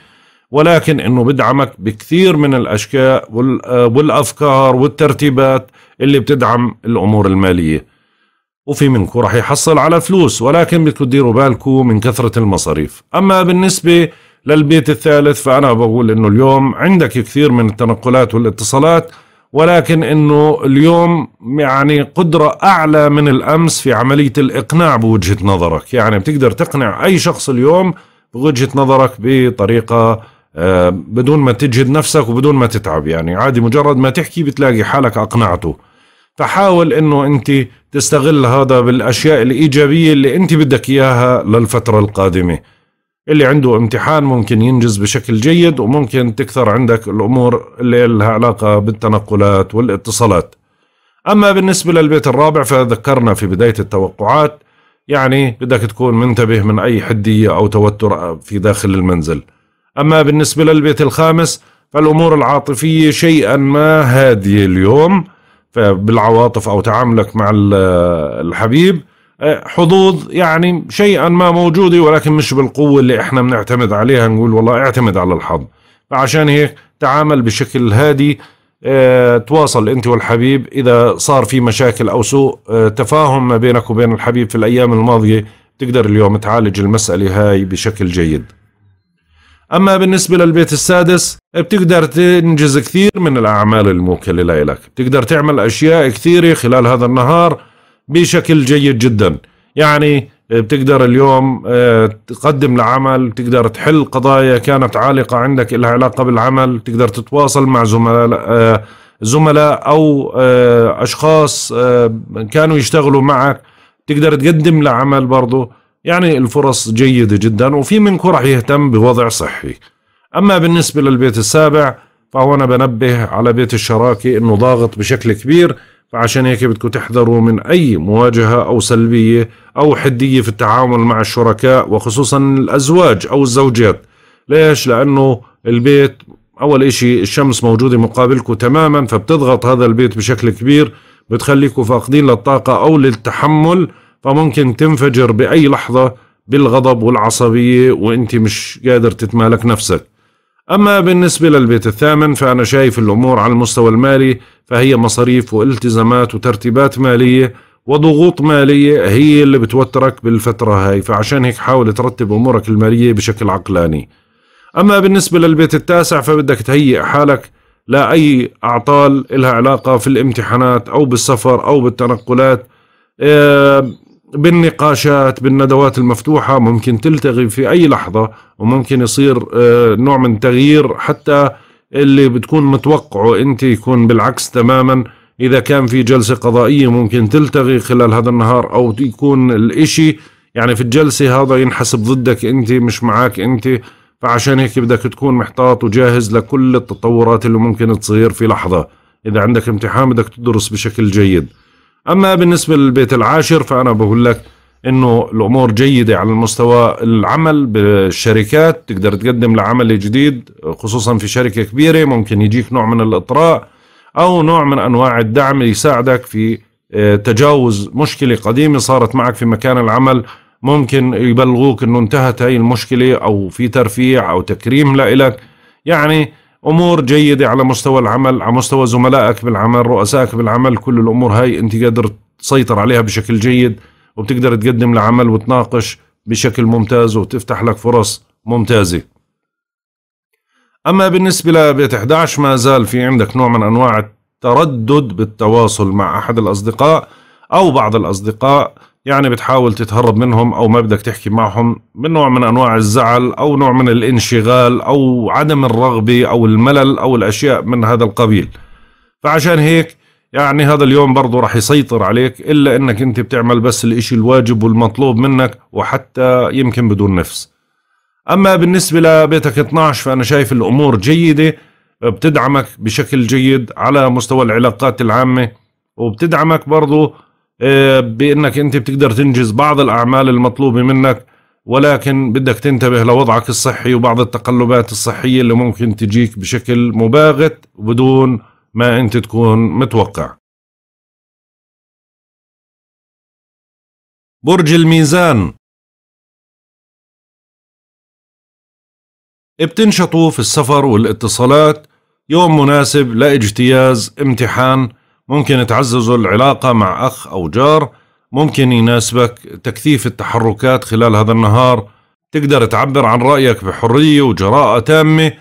ولكن انه بدعمك بكثير من الاشكال آه، والافكار والترتيبات اللي بتدعم الامور الماليه وفي منكم رح يحصل على فلوس ولكن بدكم تديروا بالكم من كثره المصاريف اما بالنسبه للبيت الثالث فانا بقول انه اليوم عندك كثير من التنقلات والاتصالات ولكن انه اليوم يعني قدره اعلى من الامس في عمليه الاقناع بوجهه نظرك يعني بتقدر تقنع اي شخص اليوم بوجهه نظرك بطريقه بدون ما تجهد نفسك وبدون ما تتعب يعني عادي مجرد ما تحكي بتلاقي حالك أقنعته فحاول انه انت تستغل هذا بالاشياء الايجابيه اللي انت بدك اياها للفتره القادمه اللي عنده امتحان ممكن ينجز بشكل جيد وممكن تكثر عندك الامور اللي لها علاقه بالتنقلات والاتصالات اما بالنسبه للبيت الرابع فذكرنا في بدايه التوقعات يعني بدك تكون منتبه من اي حديه او توتر في داخل المنزل أما بالنسبة للبيت الخامس فالأمور العاطفية شيئا ما هادية اليوم بالعواطف أو تعاملك مع الحبيب آه، حظوظ يعني شيئا ما موجودة ولكن مش بالقوة اللي احنا بنعتمد عليها نقول والله اعتمد على الحظ فعشان هيك تعامل بشكل هادي اه تواصل انت والحبيب اذا صار في مشاكل او سوء اه تفاهم ما بينك وبين الحبيب في الايام الماضية تقدر اليوم تعالج المسألة هاي بشكل جيد أما بالنسبة للبيت السادس بتقدر تنجز كثير من الأعمال الموكلة لإلك بتقدر تعمل أشياء كثيرة خلال هذا النهار بشكل جيد جدا يعني بتقدر اليوم آه، تقدم لعمل بتقدر تحل قضايا كانت عالقة عندك لها علاقة بالعمل بتقدر تتواصل مع زملاء آه، زملاء أو آه، أشخاص كانوا يشتغلوا معك تقدر تقدم لعمل برضه يعني الفرص جيدة جدا وفي منكم رح يهتم بوضع صحي أما بالنسبة للبيت السابع فهو أنا بنبه على بيت الشراكة أنه ضاغط بشكل كبير فعشان هيك بدكم تحذروا من أي مواجهة أو سلبية أو حدية في التعامل مع الشركاء وخصوصا الأزواج أو الزوجات ليش؟ لأنه البيت أول إشي الشمس موجودة مقابلكم تماما فبتضغط هذا البيت بشكل كبير بتخليكم فاقدين للطاقة أو للتحمل فممكن تنفجر بأي لحظة بالغضب والعصبية وانت مش قادر تتمالك نفسك أما بالنسبة للبيت الثامن فأنا شايف الأمور على المستوى المالي فهي مصاريف والتزامات وترتيبات مالية وضغوط مالية هي اللي بتوترك بالفترة هاي فعشان هيك حاول ترتب أمورك المالية بشكل عقلاني أما بالنسبة للبيت التاسع فبدك تهيئ حالك لأي أعطال إلها علاقة في الامتحانات أو بالسفر أو بالتنقلات آه، بالنقاشات بالندوات المفتوحة ممكن تلتغي في أي لحظة وممكن يصير آه، نوع من تغيير حتى اللي بتكون متوقعه أنت يكون بالعكس تماما إذا كان في جلسة قضائية ممكن تلتغي خلال هذا النهار أو يكون الإشي يعني في الجلسة هذا ينحسب ضدك أنت مش معاك أنت فعشان هيك بدك تكون محتاط وجاهز لكل التطورات اللي ممكن تصير في لحظة إذا عندك امتحان بدك تدرس بشكل جيد أما بالنسبة للبيت العاشر فأنا بقول لك انه الامور جيده على المستوى العمل بالشركات تقدر تقدم لعمل جديد خصوصا في شركه كبيره ممكن يجيك نوع من الاطراء او نوع من انواع الدعم يساعدك في آه، تجاوز مشكله قديمه صارت معك في مكان العمل ممكن يبلغوك انه انتهت هاي المشكله او في ترفيع او تكريم لإلك يعني امور جيده على مستوى العمل على مستوى زملائك بالعمل رؤسائك بالعمل كل الامور هاي انت قادر تسيطر عليها بشكل جيد وبتقدر تقدم لعمل وتناقش بشكل ممتاز وتفتح لك فرص ممتازه اما بالنسبه لبيت 11 ما زال في عندك نوع من انواع التردد بالتواصل مع احد الاصدقاء او بعض الاصدقاء يعني بتحاول تتهرب منهم او ما بدك تحكي معهم من نوع من انواع الزعل او نوع من الانشغال او عدم الرغبه او الملل او الاشياء من هذا القبيل فعشان هيك يعني هذا اليوم برضه رح يسيطر عليك الا انك انت بتعمل بس الاشي الواجب والمطلوب منك وحتى يمكن بدون نفس اما بالنسبه لبيتك 12 فانا شايف الامور جيده بتدعمك بشكل جيد على مستوى العلاقات العامه وبتدعمك برضه آه، بانك انت بتقدر تنجز بعض الاعمال المطلوبه منك ولكن بدك تنتبه لوضعك الصحي وبعض التقلبات الصحيه اللي ممكن تجيك بشكل مباغت بدون ما انت تكون متوقع. برج الميزان بتنشطوا في السفر والاتصالات يوم مناسب لاجتياز امتحان ممكن تعززوا العلاقة مع أخ أو جار ممكن يناسبك تكثيف التحركات خلال هذا النهار تقدر تعبر عن رأيك بحرية وجراءة تامة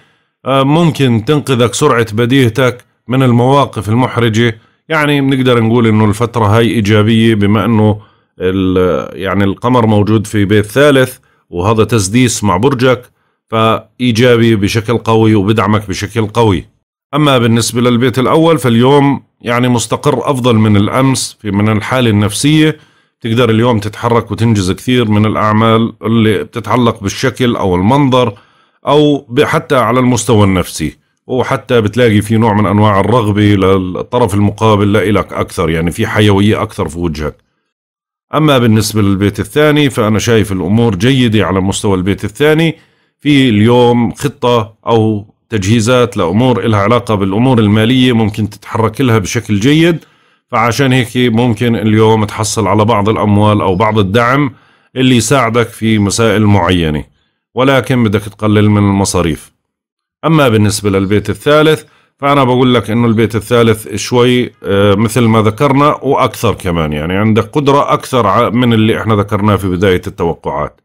آه، ممكن تنقذك سرعة بديهتك من المواقف المحرجة يعني بنقدر نقول انه الفترة هاي ايجابية بما انه يعني القمر موجود في بيت ثالث وهذا تسديس مع برجك فايجابي بشكل قوي وبدعمك بشكل قوي أما بالنسبة للبيت الأول فاليوم يعني مستقر أفضل من الأمس في من الحالة النفسية تقدر اليوم تتحرك وتنجز كثير من الأعمال اللي بتتعلق بالشكل أو المنظر أو حتى على المستوى النفسي وحتى بتلاقي في نوع من أنواع الرغبة للطرف المقابل لإلك أكثر يعني في حيوية أكثر في وجهك أما بالنسبة للبيت الثاني فأنا شايف الأمور جيدة على مستوى البيت الثاني في اليوم خطة أو تجهيزات لأمور إلها علاقة بالأمور المالية ممكن تتحرك لها بشكل جيد فعشان هيك ممكن اليوم تحصل على بعض الأموال أو بعض الدعم اللي يساعدك في مسائل معينة ولكن بدك تقلل من المصاريف أما بالنسبة للبيت الثالث فأنا بقول لك إنه البيت الثالث شوي آه، مثل ما ذكرنا وأكثر كمان يعني عندك قدرة أكثر من اللي إحنا ذكرناه في بداية التوقعات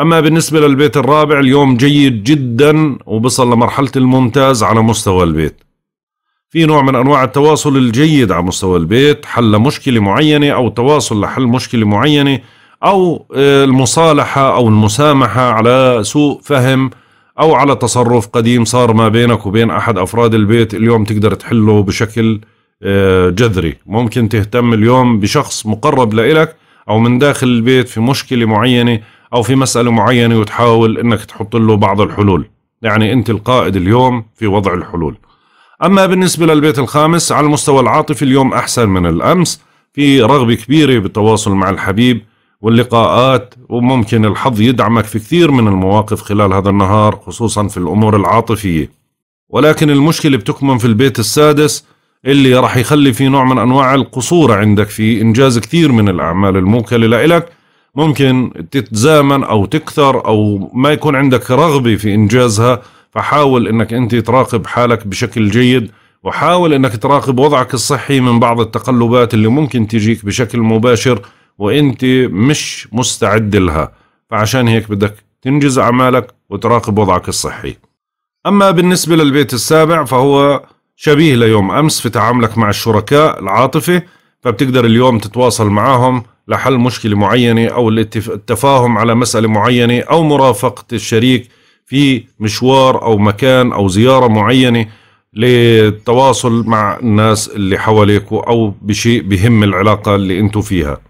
أما بالنسبة للبيت الرابع اليوم جيد جدا وبصل لمرحلة الممتاز على مستوى البيت في نوع من أنواع التواصل الجيد على مستوى البيت حل مشكلة معينة أو تواصل لحل مشكلة معينة أو آه، المصالحة أو المسامحة على سوء فهم أو على تصرف قديم صار ما بينك وبين أحد أفراد البيت اليوم تقدر تحله بشكل آه، جذري ممكن تهتم اليوم بشخص مقرب لإلك أو من داخل البيت في مشكلة معينة او في مساله معينه وتحاول انك تحط له بعض الحلول يعني انت القائد اليوم في وضع الحلول اما بالنسبه للبيت الخامس على المستوى العاطفي اليوم احسن من الامس في رغبه كبيره بالتواصل مع الحبيب واللقاءات وممكن الحظ يدعمك في كثير من المواقف خلال هذا النهار خصوصا في الامور العاطفيه ولكن المشكله بتكمن في البيت السادس اللي راح يخلي في نوع من انواع القصور عندك في انجاز كثير من الاعمال الموكله لك ممكن تتزامن او تكثر او ما يكون عندك رغبه في انجازها فحاول انك انت تراقب حالك بشكل جيد وحاول انك تراقب وضعك الصحي من بعض التقلبات اللي ممكن تجيك بشكل مباشر وانت مش مستعد لها فعشان هيك بدك تنجز اعمالك وتراقب وضعك الصحي اما بالنسبه للبيت السابع فهو شبيه ليوم امس في تعاملك مع الشركاء العاطفه فبتقدر اليوم تتواصل معاهم لحل مشكله معينه او التفاهم على مساله معينه او مرافقه الشريك في مشوار او مكان او زياره معينه للتواصل مع الناس اللي حواليك او بشيء بهم العلاقه اللي انتم فيها.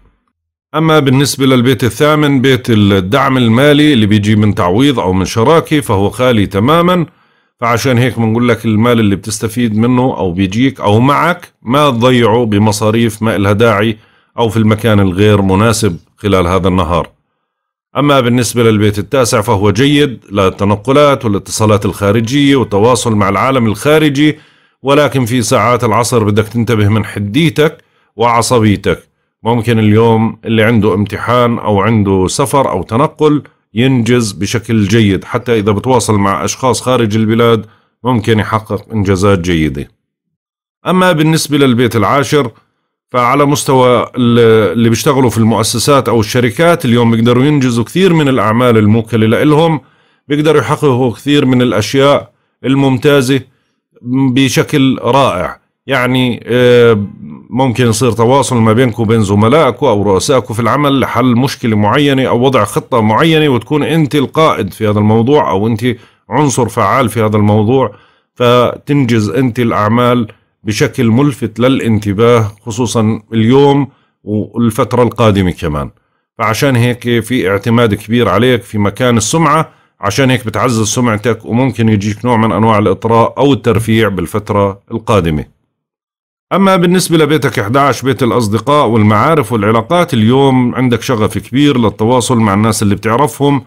اما بالنسبه للبيت الثامن بيت الدعم المالي اللي بيجي من تعويض او من شراكه فهو خالي تماما فعشان هيك بنقول لك المال اللي بتستفيد منه او بيجيك او معك ما تضيعه بمصاريف ما الها داعي أو في المكان الغير مناسب خلال هذا النهار أما بالنسبة للبيت التاسع فهو جيد للتنقلات والاتصالات الخارجية والتواصل مع العالم الخارجي ولكن في ساعات العصر بدك تنتبه من حديتك وعصبيتك ممكن اليوم اللي عنده امتحان أو عنده سفر أو تنقل ينجز بشكل جيد حتى إذا بتواصل مع أشخاص خارج البلاد ممكن يحقق إنجازات جيدة أما بالنسبة للبيت العاشر فعلى مستوى اللي بيشتغلوا في المؤسسات او الشركات اليوم بيقدروا ينجزوا كثير من الاعمال الموكله لهم بيقدروا يحققوا كثير من الاشياء الممتازه بشكل رائع يعني آه، ممكن يصير تواصل ما بينك وبين زملائك او رؤسائك في العمل لحل مشكله معينه او وضع خطه معينه وتكون انت القائد في هذا الموضوع او انت عنصر فعال في هذا الموضوع فتنجز انت الاعمال بشكل ملفت للانتباه خصوصا اليوم والفترة القادمة كمان فعشان هيك في اعتماد كبير عليك في مكان السمعة عشان هيك بتعزز سمعتك وممكن يجيك نوع من أنواع الإطراء أو الترفيع بالفترة القادمة أما بالنسبة لبيتك 11 بيت الأصدقاء والمعارف والعلاقات اليوم عندك شغف كبير للتواصل مع الناس اللي بتعرفهم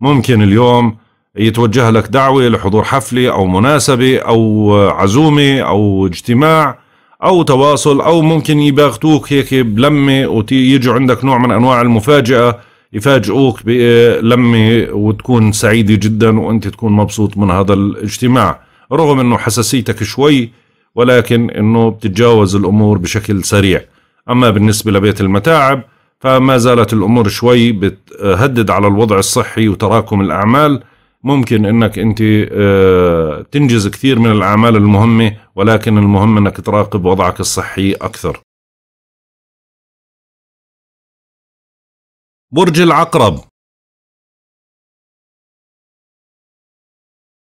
ممكن اليوم يتوجه لك دعوة لحضور حفلة أو مناسبة أو عزومة أو اجتماع أو تواصل أو ممكن يباغتوك هيك بلمة ويجوا عندك نوع من أنواع المفاجأة يفاجئوك بلمة وتكون سعيدة جدا وأنت تكون مبسوط من هذا الاجتماع رغم أنه حساسيتك شوي ولكن أنه بتتجاوز الأمور بشكل سريع أما بالنسبة لبيت المتاعب فما زالت الأمور شوي بتهدد على الوضع الصحي وتراكم الأعمال ممكن انك انت آه، تنجز كثير من الاعمال المهمه ولكن المهم انك تراقب وضعك الصحي اكثر. برج العقرب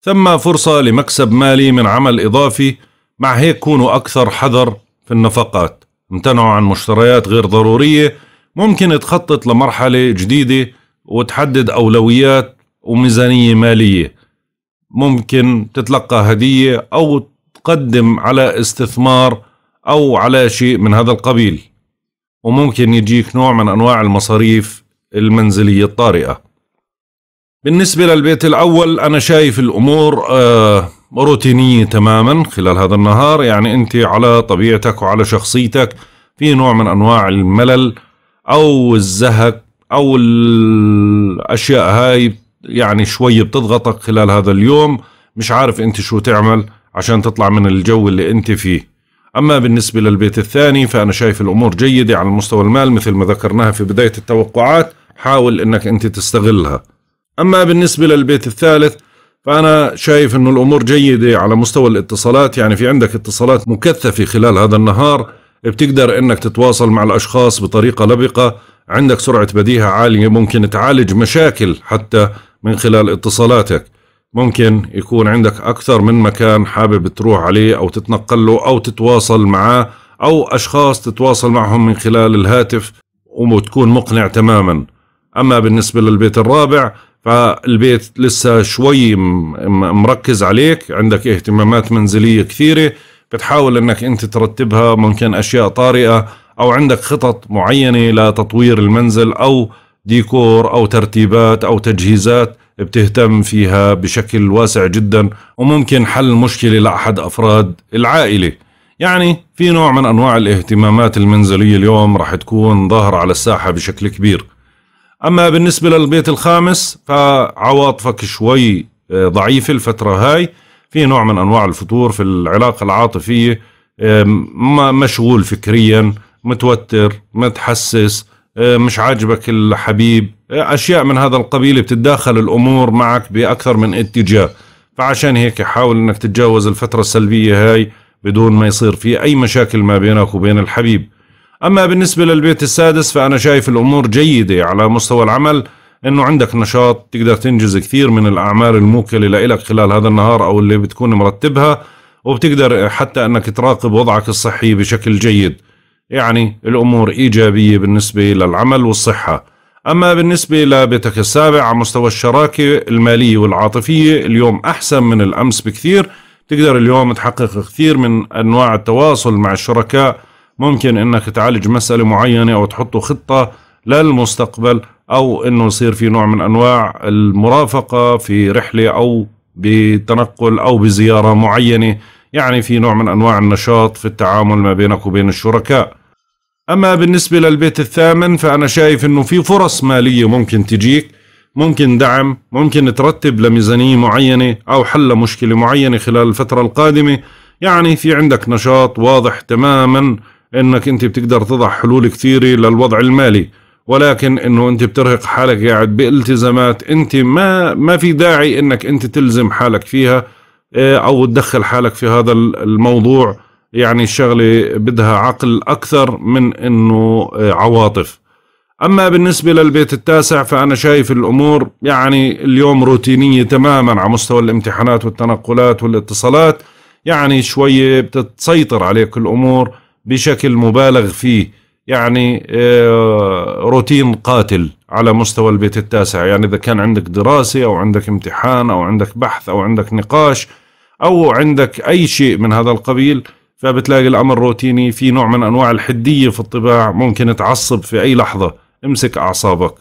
ثم فرصه لمكسب مالي من عمل اضافي مع هيك كونوا اكثر حذر في النفقات، امتنعوا عن مشتريات غير ضروريه، ممكن تخطط لمرحله جديده وتحدد اولويات وميزانية مالية ممكن تتلقى هدية أو تقدم على استثمار أو على شيء من هذا القبيل وممكن يجيك نوع من أنواع المصاريف المنزلية الطارئة بالنسبة للبيت الأول أنا شايف الأمور آه، روتينية تماما خلال هذا النهار يعني أنت على طبيعتك وعلى شخصيتك في نوع من أنواع الملل أو الزهق أو الأشياء هاي يعني شوي بتضغطك خلال هذا اليوم مش عارف انت شو تعمل عشان تطلع من الجو اللي انت فيه أما بالنسبة للبيت الثاني فأنا شايف الأمور جيدة على مستوى المال مثل ما ذكرناها في بداية التوقعات حاول أنك أنت تستغلها أما بالنسبة للبيت الثالث فأنا شايف أنه الأمور جيدة على مستوى الاتصالات يعني في عندك اتصالات مكثفة خلال هذا النهار بتقدر أنك تتواصل مع الأشخاص بطريقة لبقة عندك سرعة بديهة عالية ممكن تعالج مشاكل حتى من خلال اتصالاتك ممكن يكون عندك أكثر من مكان حابب تروح عليه أو تتنقل له أو تتواصل معاه أو أشخاص تتواصل معهم من خلال الهاتف وتكون مقنع تماما أما بالنسبة للبيت الرابع فالبيت لسه شوي مركز عليك عندك اهتمامات منزلية كثيرة بتحاول أنك أنت ترتبها ممكن أشياء طارئة او عندك خطط معينه لتطوير المنزل او ديكور او ترتيبات او تجهيزات بتهتم فيها بشكل واسع جدا وممكن حل مشكله لاحد افراد العائله يعني في نوع من انواع الاهتمامات المنزليه اليوم راح تكون ظاهره على الساحه بشكل كبير اما بالنسبه للبيت الخامس فعواطفك شوي آه، ضعيفه الفتره هاي في نوع من انواع الفتور في العلاقه العاطفيه مشغول فكريا متوتر متحسس آه، مش عاجبك الحبيب آه، اشياء من هذا القبيل بتتداخل الامور معك باكثر من اتجاه فعشان هيك حاول انك تتجاوز الفتره السلبيه هاي بدون ما يصير في اي مشاكل ما بينك وبين الحبيب اما بالنسبه للبيت السادس فانا شايف الامور جيده على مستوى العمل انه عندك نشاط تقدر تنجز كثير من الاعمال الموكله لإلك خلال هذا النهار او اللي بتكون مرتبها وبتقدر حتى انك تراقب وضعك الصحي بشكل جيد يعني الأمور إيجابية بالنسبة للعمل والصحة أما بالنسبة لبيتك السابع على مستوى الشراكة المالية والعاطفية اليوم أحسن من الأمس بكثير تقدر اليوم تحقق كثير من أنواع التواصل مع الشركاء ممكن أنك تعالج مسألة معينة أو تحط خطة للمستقبل أو أنه يصير في نوع من أنواع المرافقة في رحلة أو بتنقل أو بزيارة معينة يعني في نوع من أنواع النشاط في التعامل ما بينك وبين الشركاء أما بالنسبة للبيت الثامن فأنا شايف أنه في فرص مالية ممكن تجيك ممكن دعم ممكن ترتب لميزانية معينة أو حل مشكلة معينة خلال الفترة القادمة يعني في عندك نشاط واضح تماما أنك أنت بتقدر تضع حلول كثيرة للوضع المالي ولكن انه انت بترهق حالك قاعد بالتزامات انت ما ما في داعي انك انت تلزم حالك فيها إيه، او تدخل حالك في هذا الموضوع يعني الشغله بدها عقل اكثر من انه إيه، عواطف اما بالنسبه للبيت التاسع فانا شايف الامور يعني اليوم روتينيه تماما على مستوى الامتحانات والتنقلات والاتصالات يعني شويه بتسيطر عليك الامور بشكل مبالغ فيه يعني إيه، روتين قاتل على مستوى البيت التاسع يعني إذا كان عندك دراسة أو عندك امتحان أو عندك بحث أو عندك نقاش أو عندك أي شيء من هذا القبيل فبتلاقي الأمر روتيني في نوع من أنواع الحدية في الطباع ممكن تعصب في أي لحظة امسك أعصابك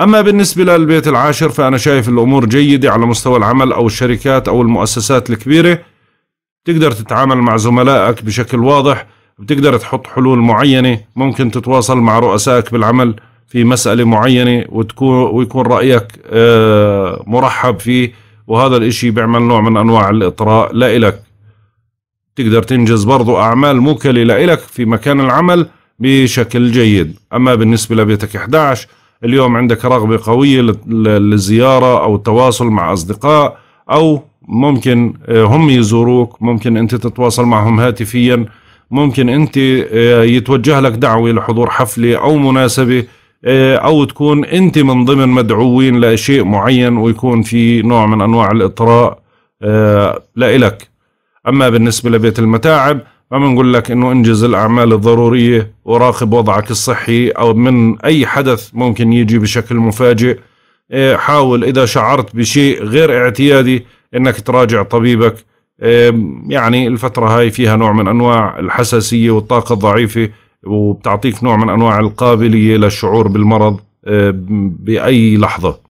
أما بالنسبة للبيت العاشر فأنا شايف الأمور جيدة على مستوى العمل أو الشركات أو المؤسسات الكبيرة بتقدر تتعامل مع زملائك بشكل واضح بتقدر تحط حلول معينة ممكن تتواصل مع رؤسائك بالعمل في مسألة معينة وتكون ويكون رأيك آه، مرحب فيه وهذا الإشي بيعمل نوع من أنواع الإطراء لإلك تقدر تنجز برضو أعمال موكلة لإلك في مكان العمل بشكل جيد أما بالنسبة لبيتك 11 اليوم عندك رغبة قوية للزيارة أو التواصل مع أصدقاء أو ممكن آه، هم يزوروك ممكن أنت تتواصل معهم هاتفيا ممكن أنت آه، يتوجه لك دعوة لحضور حفلة أو مناسبة آه، او تكون انت من ضمن مدعوين لشيء معين ويكون في نوع من انواع الاطراء آه، لإلك اما بالنسبه لبيت المتاعب فما نقول لك انه انجز الاعمال الضروريه وراقب وضعك الصحي او من اي حدث ممكن يجي بشكل مفاجئ آه، حاول اذا شعرت بشيء غير اعتيادي انك تراجع طبيبك يعني الفتره هاي فيها نوع من انواع الحساسيه والطاقه الضعيفه وبتعطيك نوع من انواع القابليه للشعور بالمرض آه، باي لحظه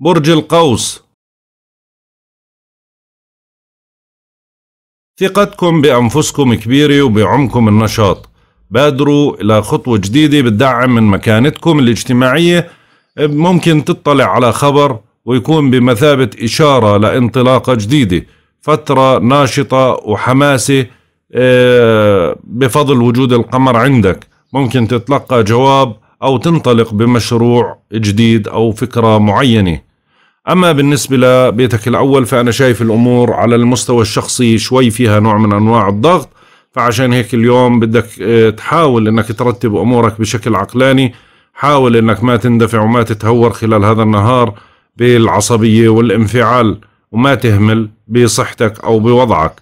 برج القوس ثقتكم بأنفسكم كبيرة وبعمكم النشاط بادروا إلى خطوة جديدة بتدعم من مكانتكم الاجتماعية ممكن تطلع على خبر ويكون بمثابة إشارة لانطلاقة جديدة فترة ناشطة وحماسة آه، بفضل وجود القمر عندك ممكن تتلقى جواب أو تنطلق بمشروع جديد أو فكرة معينة أما بالنسبة لبيتك الأول فأنا شايف الأمور على المستوى الشخصي شوي فيها نوع من أنواع الضغط فعشان هيك اليوم بدك آه، تحاول أنك ترتب أمورك بشكل عقلاني حاول أنك ما تندفع وما تتهور خلال هذا النهار بالعصبية والانفعال وما تهمل بصحتك أو بوضعك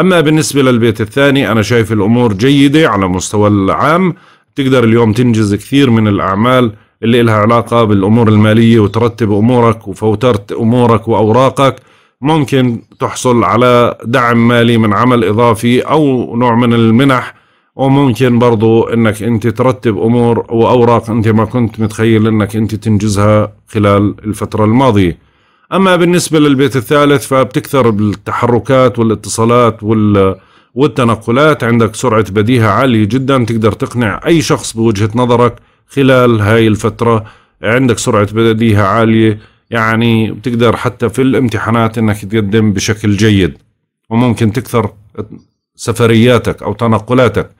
أما بالنسبة للبيت الثاني أنا شايف الأمور جيدة على مستوى العام تقدر اليوم تنجز كثير من الأعمال اللي لها علاقة بالأمور المالية وترتب أمورك وفوترت أمورك وأوراقك ممكن تحصل على دعم مالي من عمل إضافي أو نوع من المنح وممكن برضو أنك أنت ترتب أمور وأوراق أنت ما كنت متخيل أنك أنت تنجزها خلال الفترة الماضية اما بالنسبه للبيت الثالث فبتكثر بالتحركات والاتصالات وال والتنقلات عندك سرعه بديهه عاليه جدا تقدر تقنع اي شخص بوجهه نظرك خلال هاي الفتره عندك سرعه بديهه عاليه يعني بتقدر حتى في الامتحانات انك تقدم بشكل جيد وممكن تكثر سفرياتك او تنقلاتك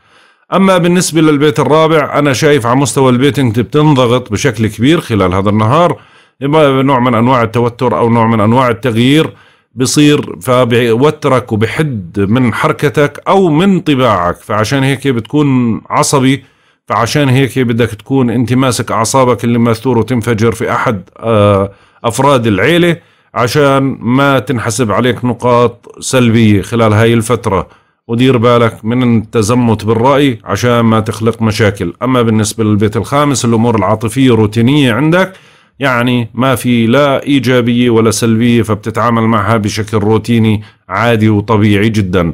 اما بالنسبه للبيت الرابع انا شايف على مستوى البيت انت بتنضغط بشكل كبير خلال هذا النهار نوع من انواع التوتر او نوع من انواع التغيير بصير فبيوترك وبحد من حركتك او من طباعك فعشان هيك بتكون عصبي فعشان هيك بدك تكون انت ماسك اعصابك اللي ماثور وتنفجر في احد آه، افراد العيله عشان ما تنحسب عليك نقاط سلبيه خلال هاي الفتره ودير بالك من التزمت بالرأي عشان ما تخلق مشاكل أما بالنسبة للبيت الخامس الأمور العاطفية روتينية عندك يعني ما في لا إيجابية ولا سلبية فبتتعامل معها بشكل روتيني عادي وطبيعي جدا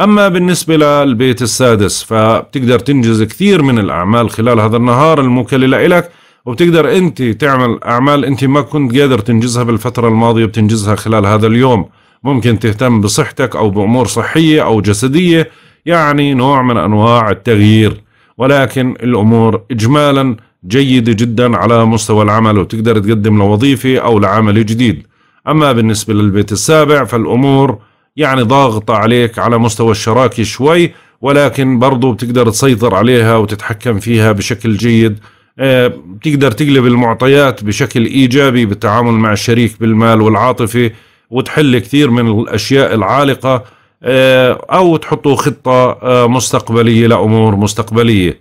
أما بالنسبة للبيت السادس فبتقدر تنجز كثير من الأعمال خلال هذا النهار المكللة لك وبتقدر أنت تعمل أعمال أنت ما كنت قادر تنجزها بالفترة الماضية بتنجزها خلال هذا اليوم ممكن تهتم بصحتك أو بأمور صحية أو جسدية يعني نوع من أنواع التغيير ولكن الأمور إجمالا جيدة جدا على مستوى العمل وتقدر تقدم لوظيفة أو لعمل جديد أما بالنسبة للبيت السابع فالأمور يعني ضاغطة عليك على مستوى الشراكة شوي ولكن برضو بتقدر تسيطر عليها وتتحكم فيها بشكل جيد آه، بتقدر تقلب المعطيات بشكل إيجابي بالتعامل مع الشريك بالمال والعاطفة وتحل كثير من الأشياء العالقة آه، أو تحطوا خطة آه، مستقبلية لأمور مستقبلية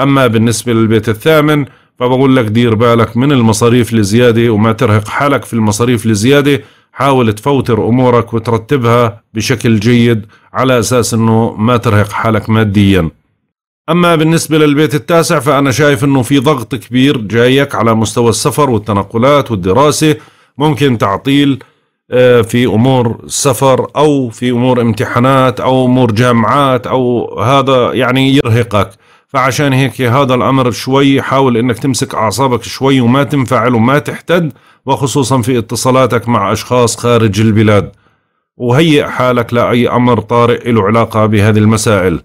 أما بالنسبة للبيت الثامن فبقول لك دير بالك من المصاريف الزيادة وما ترهق حالك في المصاريف الزيادة حاول تفوتر أمورك وترتبها بشكل جيد على أساس أنه ما ترهق حالك ماديا أما بالنسبة للبيت التاسع فأنا شايف أنه في ضغط كبير جايك على مستوى السفر والتنقلات والدراسة ممكن تعطيل آه، في امور سفر او في امور امتحانات او امور جامعات او هذا يعني يرهقك فعشان هيك هذا الأمر شوي حاول أنك تمسك أعصابك شوي وما تنفعل وما تحتد وخصوصا في اتصالاتك مع أشخاص خارج البلاد وهيئ حالك لأي أمر طارئ له علاقة بهذه المسائل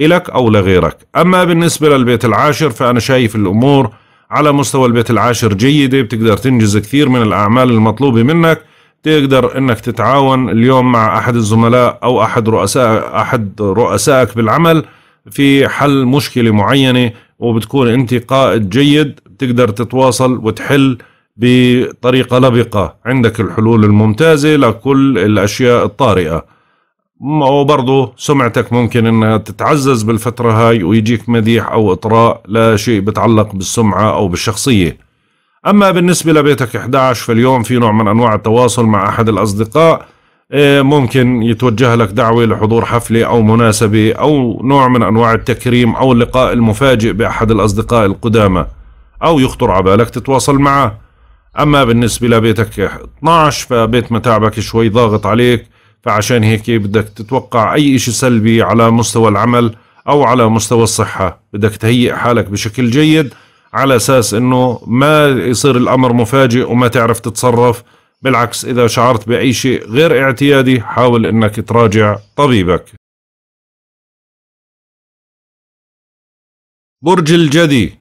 إلك أو لغيرك أما بالنسبة للبيت العاشر فأنا شايف الأمور على مستوى البيت العاشر جيدة بتقدر تنجز كثير من الأعمال المطلوبة منك تقدر انك تتعاون اليوم مع احد الزملاء او احد رؤساء احد رؤسائك بالعمل في حل مشكلة معينة وبتكون أنت قائد جيد بتقدر تتواصل وتحل بطريقة لبقة عندك الحلول الممتازة لكل الأشياء الطارئة وبرضو سمعتك ممكن أنها تتعزز بالفترة هاي ويجيك مديح أو إطراء لشيء بتعلق بالسمعة أو بالشخصية أما بالنسبة لبيتك 11 فاليوم في نوع من أنواع التواصل مع أحد الأصدقاء إيه، ممكن يتوجه لك دعوة لحضور حفلة أو مناسبة أو نوع من أنواع التكريم أو اللقاء المفاجئ بأحد الأصدقاء القدامى أو يخطر عبالك تتواصل معه أما بالنسبة لبيتك 12 فبيت متاعبك شوي ضاغط عليك فعشان هيك بدك تتوقع أي إشي سلبي على مستوى العمل أو على مستوى الصحة بدك تهيئ حالك بشكل جيد على أساس أنه ما يصير الأمر مفاجئ وما تعرف تتصرف بالعكس إذا شعرت بأي شيء غير اعتيادي حاول أنك تراجع طبيبك برج الجدي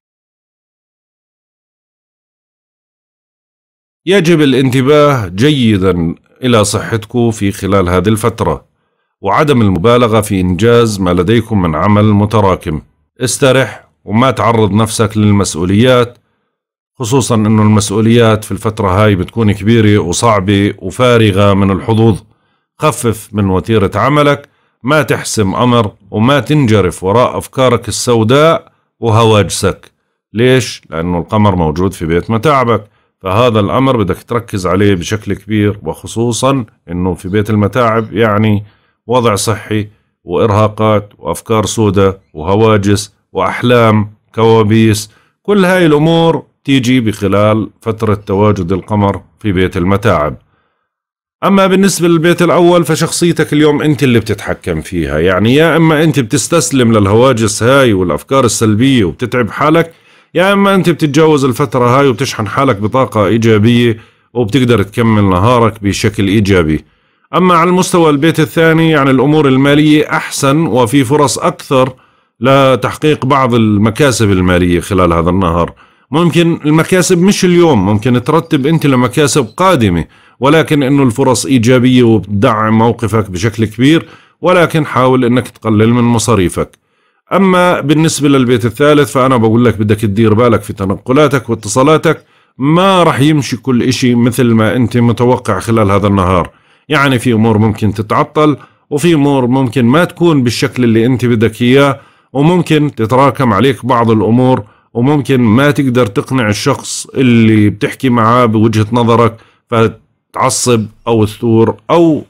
يجب الانتباه جيدا إلى صحتكم في خلال هذه الفترة وعدم المبالغة في إنجاز ما لديكم من عمل متراكم استرح وما تعرض نفسك للمسؤوليات خصوصا انه المسؤوليات في الفترة هاي بتكون كبيرة وصعبة وفارغة من الحظوظ خفف من وتيرة عملك ما تحسم أمر وما تنجرف وراء أفكارك السوداء وهواجسك ليش؟ لأنه القمر موجود في بيت متاعبك فهذا الأمر بدك تركز عليه بشكل كبير وخصوصا أنه في بيت المتاعب يعني وضع صحي وإرهاقات وأفكار سودة وهواجس وأحلام كوابيس كل هاي الأمور تيجي بخلال فترة تواجد القمر في بيت المتاعب أما بالنسبة للبيت الأول فشخصيتك اليوم أنت اللي بتتحكم فيها يعني يا إما أنت بتستسلم للهواجس هاي والأفكار السلبية وبتتعب حالك يا إما أنت بتتجاوز الفترة هاي وبتشحن حالك بطاقة إيجابية وبتقدر تكمل نهارك بشكل إيجابي أما على المستوى البيت الثاني يعني الأمور المالية أحسن وفي فرص أكثر لتحقيق بعض المكاسب المالية خلال هذا النهار ممكن المكاسب مش اليوم ممكن ترتب انت لمكاسب قادمه ولكن انه الفرص ايجابيه وبتدعم موقفك بشكل كبير ولكن حاول انك تقلل من مصاريفك اما بالنسبه للبيت الثالث فانا بقول لك بدك تدير بالك في تنقلاتك واتصالاتك ما راح يمشي كل إشي مثل ما انت متوقع خلال هذا النهار يعني في امور ممكن تتعطل وفي امور ممكن ما تكون بالشكل اللي انت بدك اياه وممكن تتراكم عليك بعض الامور وممكن ما تقدر تقنع الشخص اللي بتحكي معاه بوجهة نظرك فتعصب أو تثور أو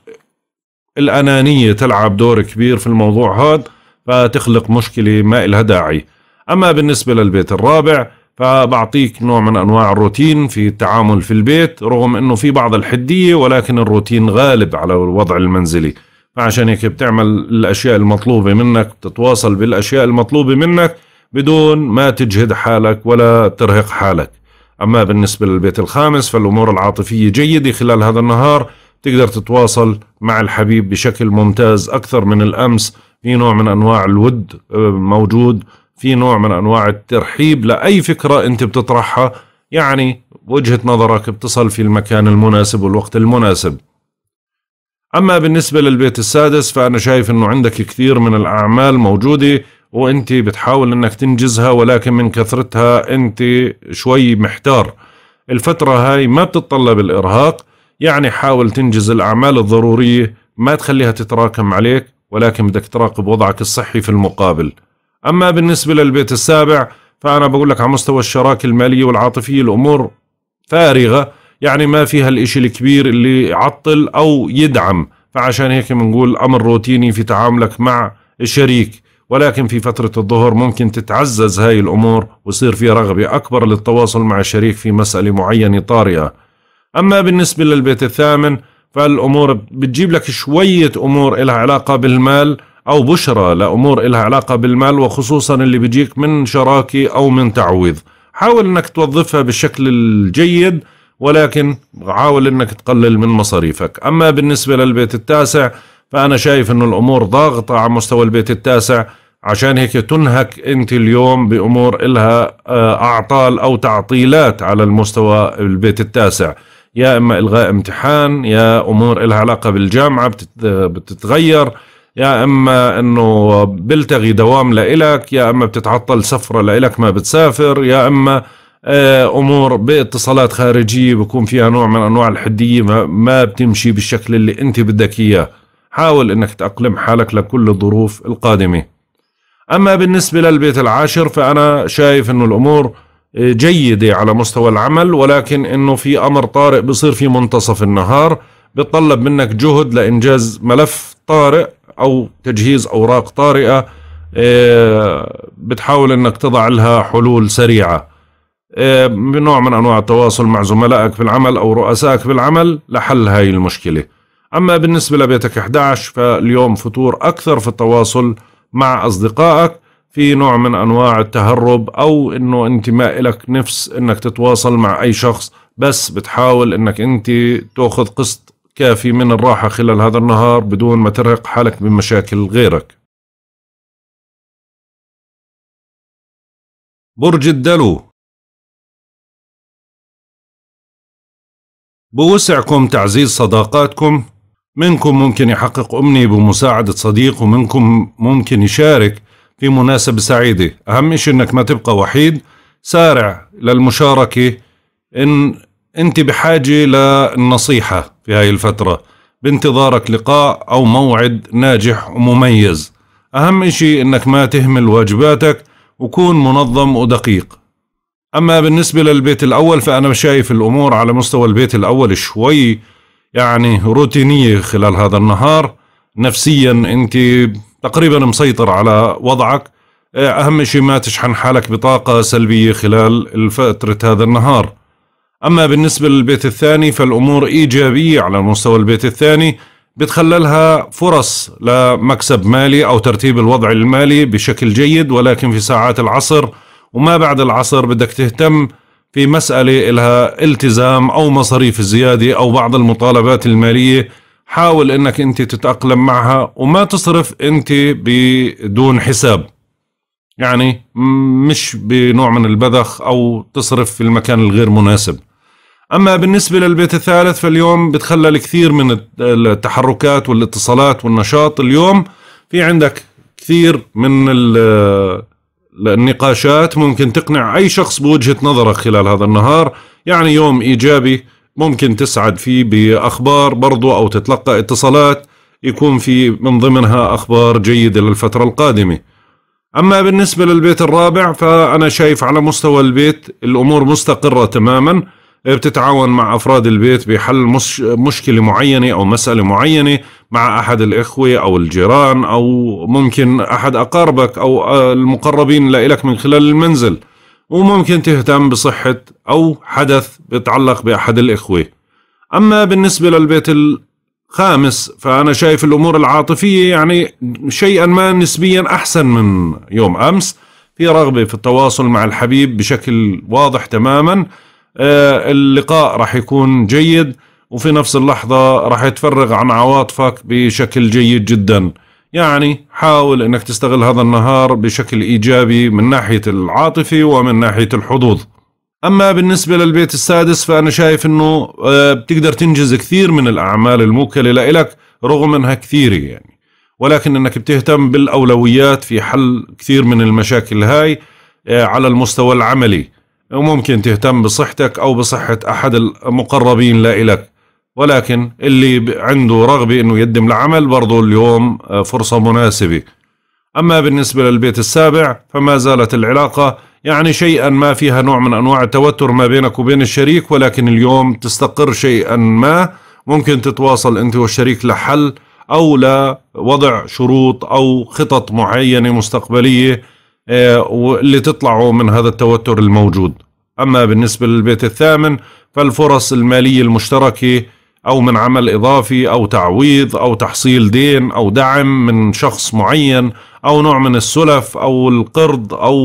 الأنانية تلعب دور كبير في الموضوع هذا فتخلق مشكلة ما إلها داعي أما بالنسبة للبيت الرابع فبعطيك نوع من أنواع الروتين في التعامل في البيت رغم أنه في بعض الحدية ولكن الروتين غالب على الوضع المنزلي فعشان هيك بتعمل الأشياء المطلوبة منك بتتواصل بالأشياء المطلوبة منك بدون ما تجهد حالك ولا ترهق حالك أما بالنسبة للبيت الخامس فالأمور العاطفية جيدة خلال هذا النهار تقدر تتواصل مع الحبيب بشكل ممتاز أكثر من الأمس في نوع من أنواع الود آه، موجود في نوع من أنواع الترحيب لأي فكرة أنت بتطرحها يعني وجهة نظرك بتصل في المكان المناسب والوقت المناسب أما بالنسبة للبيت السادس فأنا شايف أنه عندك كثير من الأعمال موجودة وانت بتحاول انك تنجزها ولكن من كثرتها انت شوي محتار الفترة هاي ما بتتطلب الارهاق يعني حاول تنجز الاعمال الضرورية ما تخليها تتراكم عليك ولكن بدك تراقب وضعك الصحي في المقابل اما بالنسبة للبيت السابع فانا بقول لك على مستوى الشراكة المالية والعاطفية الامور فارغة يعني ما فيها الاشي الكبير اللي يعطل او يدعم فعشان هيك بنقول امر روتيني في تعاملك مع الشريك ولكن في فترة الظهر ممكن تتعزز هاي الأمور ويصير في رغبة أكبر للتواصل مع الشريك في مسألة معينة طارئة أما بالنسبة للبيت الثامن فالأمور بتجيب لك شوية أمور إلها علاقة بالمال أو بشرى لأمور إلها علاقة بالمال وخصوصا اللي بيجيك من شراكة أو من تعويض حاول أنك توظفها بالشكل الجيد ولكن حاول أنك تقلل من مصاريفك أما بالنسبة للبيت التاسع فأنا شايف أنه الأمور ضاغطة على مستوى البيت التاسع عشان هيك تنهك أنت اليوم بأمور إلها آه، أعطال أو تعطيلات على المستوى البيت التاسع يا إما إلغاء امتحان يا أمور إلها علاقة بالجامعة بتتغير يا اما انه بلتغي دوام لإلك يا اما بتتعطل سفره لإلك ما بتسافر يا اما آه، امور باتصالات خارجيه بكون فيها نوع من انواع الحديه ما, ما بتمشي بالشكل اللي انت بدك اياه حاول أنك تأقلم حالك لكل الظروف القادمة أما بالنسبة للبيت العاشر فأنا شايف أنه الأمور جيدة على مستوى العمل ولكن أنه في أمر طارئ بصير في منتصف النهار بتطلب منك جهد لإنجاز ملف طارئ أو تجهيز أوراق طارئة آه، بتحاول أنك تضع لها حلول سريعة آه، بنوع من أنواع التواصل مع زملائك في العمل أو رؤسائك في العمل لحل هاي المشكلة أما بالنسبة لبيتك 11 فاليوم فطور أكثر في التواصل مع أصدقائك في نوع من أنواع التهرب أو أنه أنت ما إلك نفس أنك تتواصل مع أي شخص بس بتحاول أنك أنت تأخذ قسط كافي من الراحة خلال هذا النهار بدون ما ترهق حالك بمشاكل غيرك برج الدلو بوسعكم تعزيز صداقاتكم منكم ممكن يحقق أمنية بمساعدة صديق ومنكم ممكن يشارك في مناسبة سعيدة أهم شيء أنك ما تبقى وحيد سارع للمشاركة إن أنت بحاجة للنصيحة في هاي الفترة بانتظارك لقاء أو موعد ناجح ومميز أهم شيء أنك ما تهمل واجباتك وكون منظم ودقيق أما بالنسبة للبيت الأول فأنا شايف الأمور على مستوى البيت الأول شوي يعني روتينية خلال هذا النهار نفسيا أنت تقريبا مسيطر على وضعك إيه، أهم شيء ما تشحن حالك بطاقة سلبية خلال فترة هذا النهار أما بالنسبة للبيت الثاني فالأمور إيجابية على مستوى البيت الثاني بتخللها فرص لمكسب مالي أو ترتيب الوضع المالي بشكل جيد ولكن في ساعات العصر وما بعد العصر بدك تهتم في مسألة لها التزام أو مصاريف زيادة أو بعض المطالبات المالية حاول أنك أنت تتأقلم معها وما تصرف أنت بدون حساب يعني مش بنوع من البذخ أو تصرف في المكان الغير مناسب أما بالنسبة للبيت الثالث فاليوم بتخلل كثير من التحركات والاتصالات والنشاط اليوم في عندك كثير من ال النقاشات ممكن تقنع أي شخص بوجهة نظرك خلال هذا النهار يعني يوم إيجابي ممكن تسعد فيه بأخبار برضو أو تتلقى اتصالات يكون في من ضمنها أخبار جيدة للفترة القادمة أما بالنسبة للبيت الرابع فأنا شايف على مستوى البيت الأمور مستقرة تماماً بتتعاون مع أفراد البيت بحل مش مشكلة معينة أو مسألة معينة مع أحد الإخوة أو الجيران أو ممكن أحد أقاربك أو المقربين لإلك من خلال المنزل وممكن تهتم بصحة أو حدث بتعلق بأحد الإخوة أما بالنسبة للبيت الخامس فأنا شايف الأمور العاطفية يعني شيئا ما نسبيا أحسن من يوم أمس في رغبة في التواصل مع الحبيب بشكل واضح تماماً آه، اللقاء راح يكون جيد وفي نفس اللحظة راح يتفرغ عن عواطفك بشكل جيد جدا يعني حاول انك تستغل هذا النهار بشكل ايجابي من ناحية العاطفي ومن ناحية الحظوظ اما بالنسبة للبيت السادس فانا شايف انه آه، بتقدر تنجز كثير من الاعمال الموكلة لإلك رغم انها كثيرة يعني ولكن انك بتهتم بالاولويات في حل كثير من المشاكل هاي آه، على المستوى العملي وممكن تهتم بصحتك أو بصحة أحد المقربين لإلك ولكن اللي عنده رغبة أنه يقدم لعمل برضه اليوم آه، فرصة مناسبة أما بالنسبة للبيت السابع فما زالت العلاقة يعني شيئا ما فيها نوع من أنواع التوتر ما بينك وبين الشريك ولكن اليوم تستقر شيئا ما ممكن تتواصل أنت والشريك لحل أو لوضع شروط أو خطط معينة مستقبلية اللي آه، تطلعوا من هذا التوتر الموجود أما بالنسبة للبيت الثامن فالفرص المالية المشتركة أو من عمل إضافي أو تعويض أو تحصيل دين أو دعم من شخص معين أو نوع من السلف أو القرض أو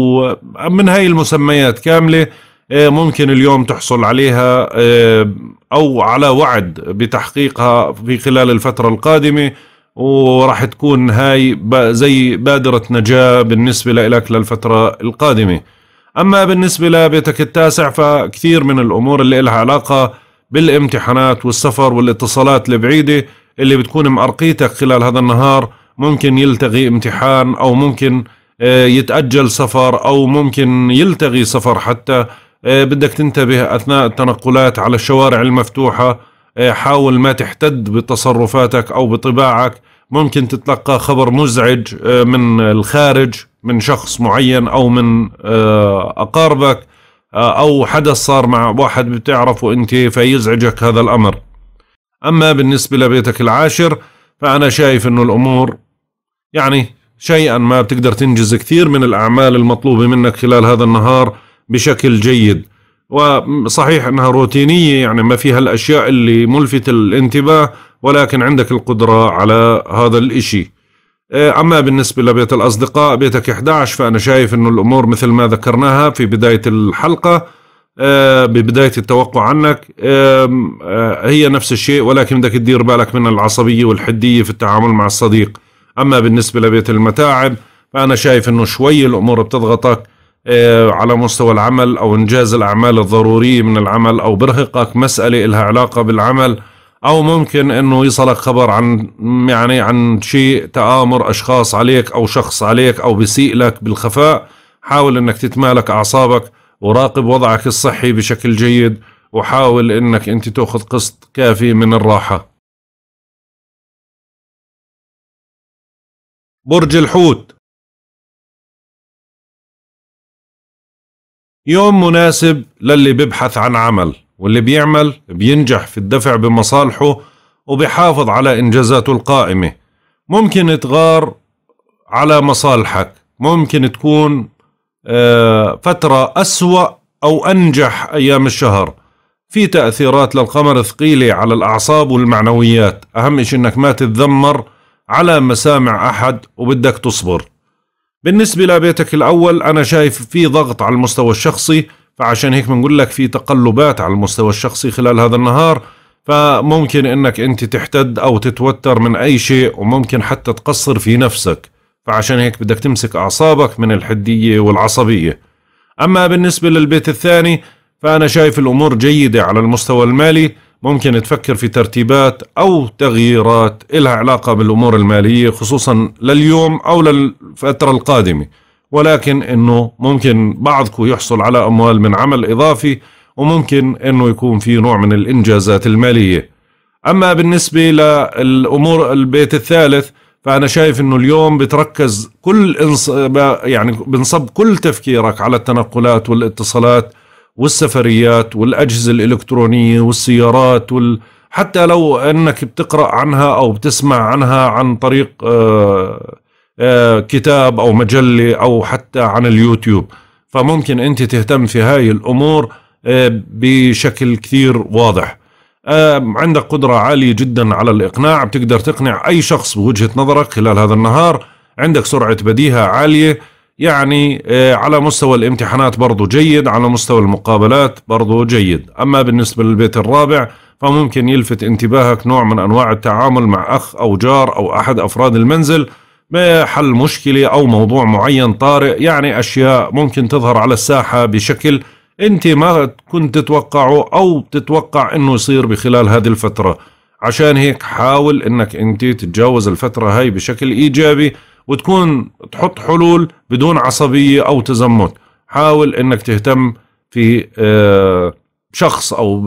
من هاي المسميات كاملة آه، ممكن اليوم تحصل عليها آه، أو على وعد بتحقيقها في خلال الفترة القادمة وراح تكون هاي زي بادرة نجاة بالنسبة لك للفترة القادمة أما بالنسبة لبيتك التاسع فكثير من الأمور اللي إلها علاقة بالامتحانات والسفر والاتصالات البعيدة اللي بتكون مأرقيتك خلال هذا النهار ممكن يلتغي امتحان أو ممكن آه، يتأجل سفر أو ممكن يلتغي سفر حتى آه، بدك تنتبه أثناء التنقلات على الشوارع المفتوحة إيه، حاول ما تحتد بتصرفاتك او بطباعك ممكن تتلقى خبر مزعج إيه، من الخارج من شخص معين او من إيه، اقاربك او حدث صار مع واحد بتعرفه انت فيزعجك هذا الامر اما بالنسبه لبيتك العاشر فانا شايف انه الامور يعني شيئا ما بتقدر تنجز كثير من الاعمال المطلوبه منك خلال هذا النهار بشكل جيد وصحيح انها روتينيه يعني ما فيها الاشياء اللي ملفت الانتباه ولكن عندك القدره على هذا الاشي آه، اما بالنسبه لبيت الاصدقاء بيتك 11 فانا شايف انه الامور مثل ما ذكرناها في بدايه الحلقه آه، ببدايه التوقع عنك آه، هي نفس الشيء ولكن بدك تدير بالك من العصبيه والحديه في التعامل مع الصديق اما بالنسبه لبيت المتاعب فانا شايف انه شوي الامور بتضغطك آه، على مستوى العمل أو إنجاز الأعمال الضرورية من العمل أو برهقك مسألة إلها علاقة بالعمل أو ممكن إنه يصلك خبر عن يعني عن شيء تآمر أشخاص عليك أو شخص عليك أو بيسيء لك بالخفاء حاول إنك تتمالك أعصابك وراقب وضعك الصحي بشكل جيد وحاول إنك أنت تأخذ قسط كافي من الراحة برج الحوت يوم مناسب للي بيبحث عن عمل واللي بيعمل بينجح في الدفع بمصالحه وبيحافظ على إنجازاته القائمة ممكن تغار على مصالحك ممكن تكون آه، فترة أسوأ أو أنجح أيام الشهر في تأثيرات للقمر ثقيلة على الأعصاب والمعنويات أهم شيء أنك ما تتذمر على مسامع أحد وبدك تصبر بالنسبة لبيتك الأول أنا شايف في ضغط على المستوى الشخصي فعشان هيك بنقول لك في تقلبات على المستوى الشخصي خلال هذا النهار فممكن انك انت تحتد او تتوتر من اي شيء وممكن حتى تقصر في نفسك فعشان هيك بدك تمسك اعصابك من الحديه والعصبيه اما بالنسبه للبيت الثاني فانا شايف الامور جيده على المستوى المالي ممكن تفكر في ترتيبات أو تغييرات إلها علاقة بالأمور المالية خصوصا لليوم أو للفترة القادمة ولكن أنه ممكن بعضكم يحصل على أموال من عمل إضافي وممكن أنه يكون في نوع من الإنجازات المالية أما بالنسبة للأمور البيت الثالث فأنا شايف أنه اليوم بتركز كل يعني بنصب كل تفكيرك على التنقلات والاتصالات والسفريات والأجهزة الإلكترونية والسيارات وال... حتى لو أنك بتقرأ عنها أو بتسمع عنها عن طريق آه، آه، كتاب أو مجلة أو حتى عن اليوتيوب فممكن أنت تهتم في هاي الأمور آه، بشكل كثير واضح عندك قدرة عالية جدا على الإقناع بتقدر تقنع أي شخص بوجهة نظرك خلال هذا النهار عندك سرعة بديهة عالية يعني آه, على مستوى الامتحانات برضو جيد على مستوى المقابلات برضو جيد أما بالنسبة للبيت الرابع فممكن يلفت انتباهك نوع من أنواع التعامل مع أخ أو جار أو أحد أفراد المنزل بحل مشكلة أو موضوع معين طارئ يعني أشياء ممكن تظهر على الساحة بشكل أنت ما كنت تتوقعه أو تتوقع أنه يصير بخلال هذه الفترة عشان هيك حاول أنك أنت تتجاوز الفترة هاي بشكل إيجابي وتكون تحط حلول بدون عصبية أو تزمت حاول أنك تهتم في آه، شخص أو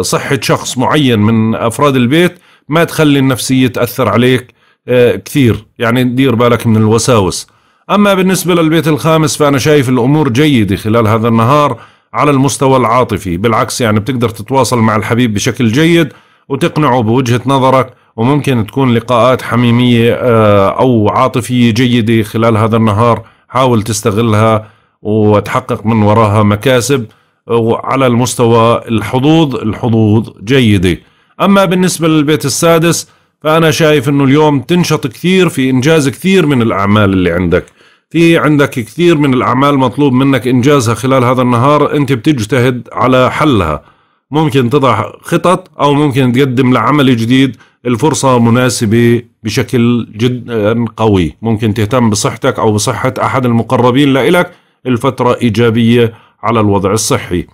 بصحة شخص معين من أفراد البيت ما تخلي النفسية تأثر عليك آه، كثير يعني دير بالك من الوساوس أما بالنسبة للبيت الخامس فأنا شايف الأمور جيدة خلال هذا النهار على المستوى العاطفي بالعكس يعني بتقدر تتواصل مع الحبيب بشكل جيد وتقنعه بوجهة نظرك وممكن تكون لقاءات حميمية آه، أو عاطفية جيدة خلال هذا النهار حاول تستغلها وتحقق من وراها مكاسب وعلى المستوى الحظوظ الحظوظ جيدة أما بالنسبة للبيت السادس فأنا شايف أنه اليوم تنشط كثير في إنجاز كثير من الأعمال اللي عندك في عندك كثير من الأعمال مطلوب منك إنجازها خلال هذا النهار أنت بتجتهد على حلها ممكن تضع خطط أو ممكن تقدم لعمل جديد الفرصة مناسبة بشكل جدا قوي ممكن تهتم بصحتك أو بصحة أحد المقربين لإلك الفترة إيجابية على الوضع الصحي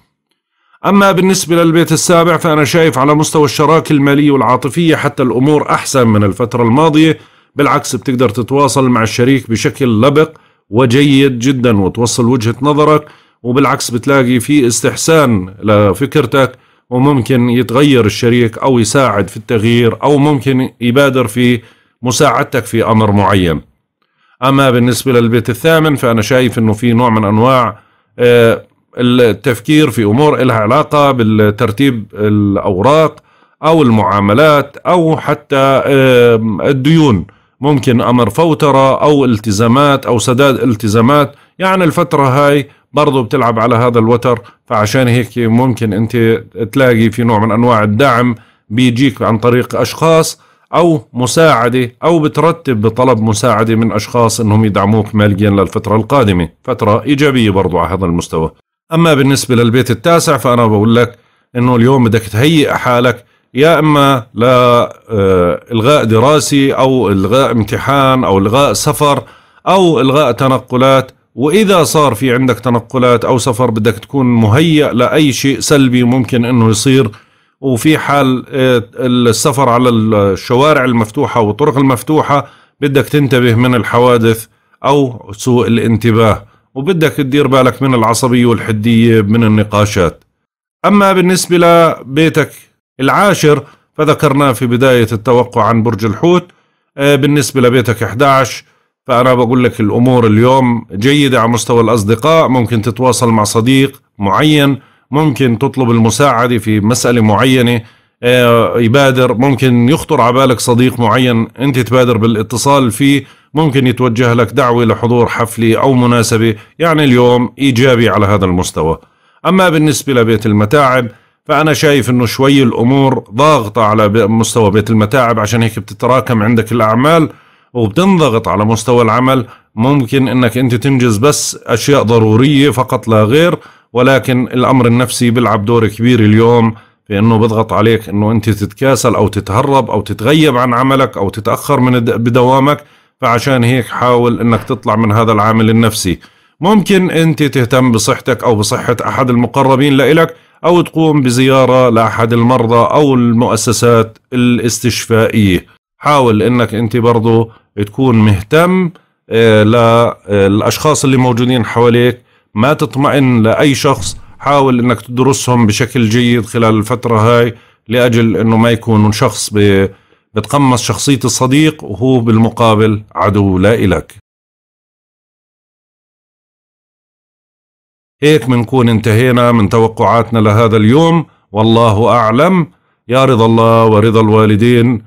أما بالنسبة للبيت السابع فأنا شايف على مستوى الشراكة المالية والعاطفية حتى الأمور أحسن من الفترة الماضية بالعكس بتقدر تتواصل مع الشريك بشكل لبق وجيد جدا وتوصل وجهة نظرك وبالعكس بتلاقي في استحسان لفكرتك وممكن يتغير الشريك أو يساعد في التغيير أو ممكن يبادر في مساعدتك في أمر معين أما بالنسبة للبيت الثامن فأنا شايف أنه في نوع من أنواع آه، التفكير في أمور لها علاقة بالترتيب الأوراق أو المعاملات أو حتى آه، الديون ممكن أمر فوترة أو التزامات أو سداد التزامات يعني الفترة هاي برضو بتلعب على هذا الوتر فعشان هيك ممكن انت تلاقي في نوع من انواع الدعم بيجيك عن طريق اشخاص او مساعده او بترتب بطلب مساعده من اشخاص انهم يدعموك ماليا للفتره القادمه فتره ايجابيه برضو على هذا المستوى اما بالنسبه للبيت التاسع فانا بقول لك انه اليوم بدك تهيئ حالك يا اما لالغاء آه، دراسي او الغاء امتحان او الغاء سفر او الغاء تنقلات واذا صار في عندك تنقلات او سفر بدك تكون مهيأ لاي شيء سلبي ممكن انه يصير وفي حال آه، السفر على الشوارع المفتوحه والطرق المفتوحه بدك تنتبه من الحوادث او سوء الانتباه وبدك تدير بالك من العصبيه والحديه من النقاشات اما بالنسبه لبيتك العاشر فذكرناه في بدايه التوقع عن برج الحوت آه، بالنسبه لبيتك 11 فأنا بقول لك الأمور اليوم جيدة على مستوى الأصدقاء ممكن تتواصل مع صديق معين ممكن تطلب المساعدة في مسألة معينة آه، يبادر ممكن يخطر على بالك صديق معين أنت تبادر بالاتصال فيه ممكن يتوجه لك دعوة لحضور حفلة أو مناسبة يعني اليوم إيجابي على هذا المستوى أما بالنسبة لبيت المتاعب فأنا شايف أنه شوي الأمور ضاغطة على مستوى بيت المتاعب عشان هيك بتتراكم عندك الأعمال وبتنضغط على مستوى العمل ممكن انك انت تنجز بس اشياء ضرورية فقط لا غير ولكن الامر النفسي بيلعب دور كبير اليوم في انه بضغط عليك انه انت تتكاسل او تتهرب او تتغيب عن عملك او تتاخر من بدوامك فعشان هيك حاول انك تطلع من هذا العامل النفسي ممكن انت تهتم بصحتك او بصحه احد المقربين لإلك او تقوم بزياره لاحد المرضى او المؤسسات الاستشفائيه حاول انك انت برضو تكون مهتم آه، للاشخاص آه، اللي موجودين حواليك ما تطمئن لاي شخص حاول انك تدرسهم بشكل جيد خلال الفتره هاي لاجل انه ما يكون شخص بتقمص شخصيه الصديق وهو بالمقابل عدو لا الك هيك بنكون انتهينا من توقعاتنا لهذا اليوم والله اعلم يا رضا الله ورضا الوالدين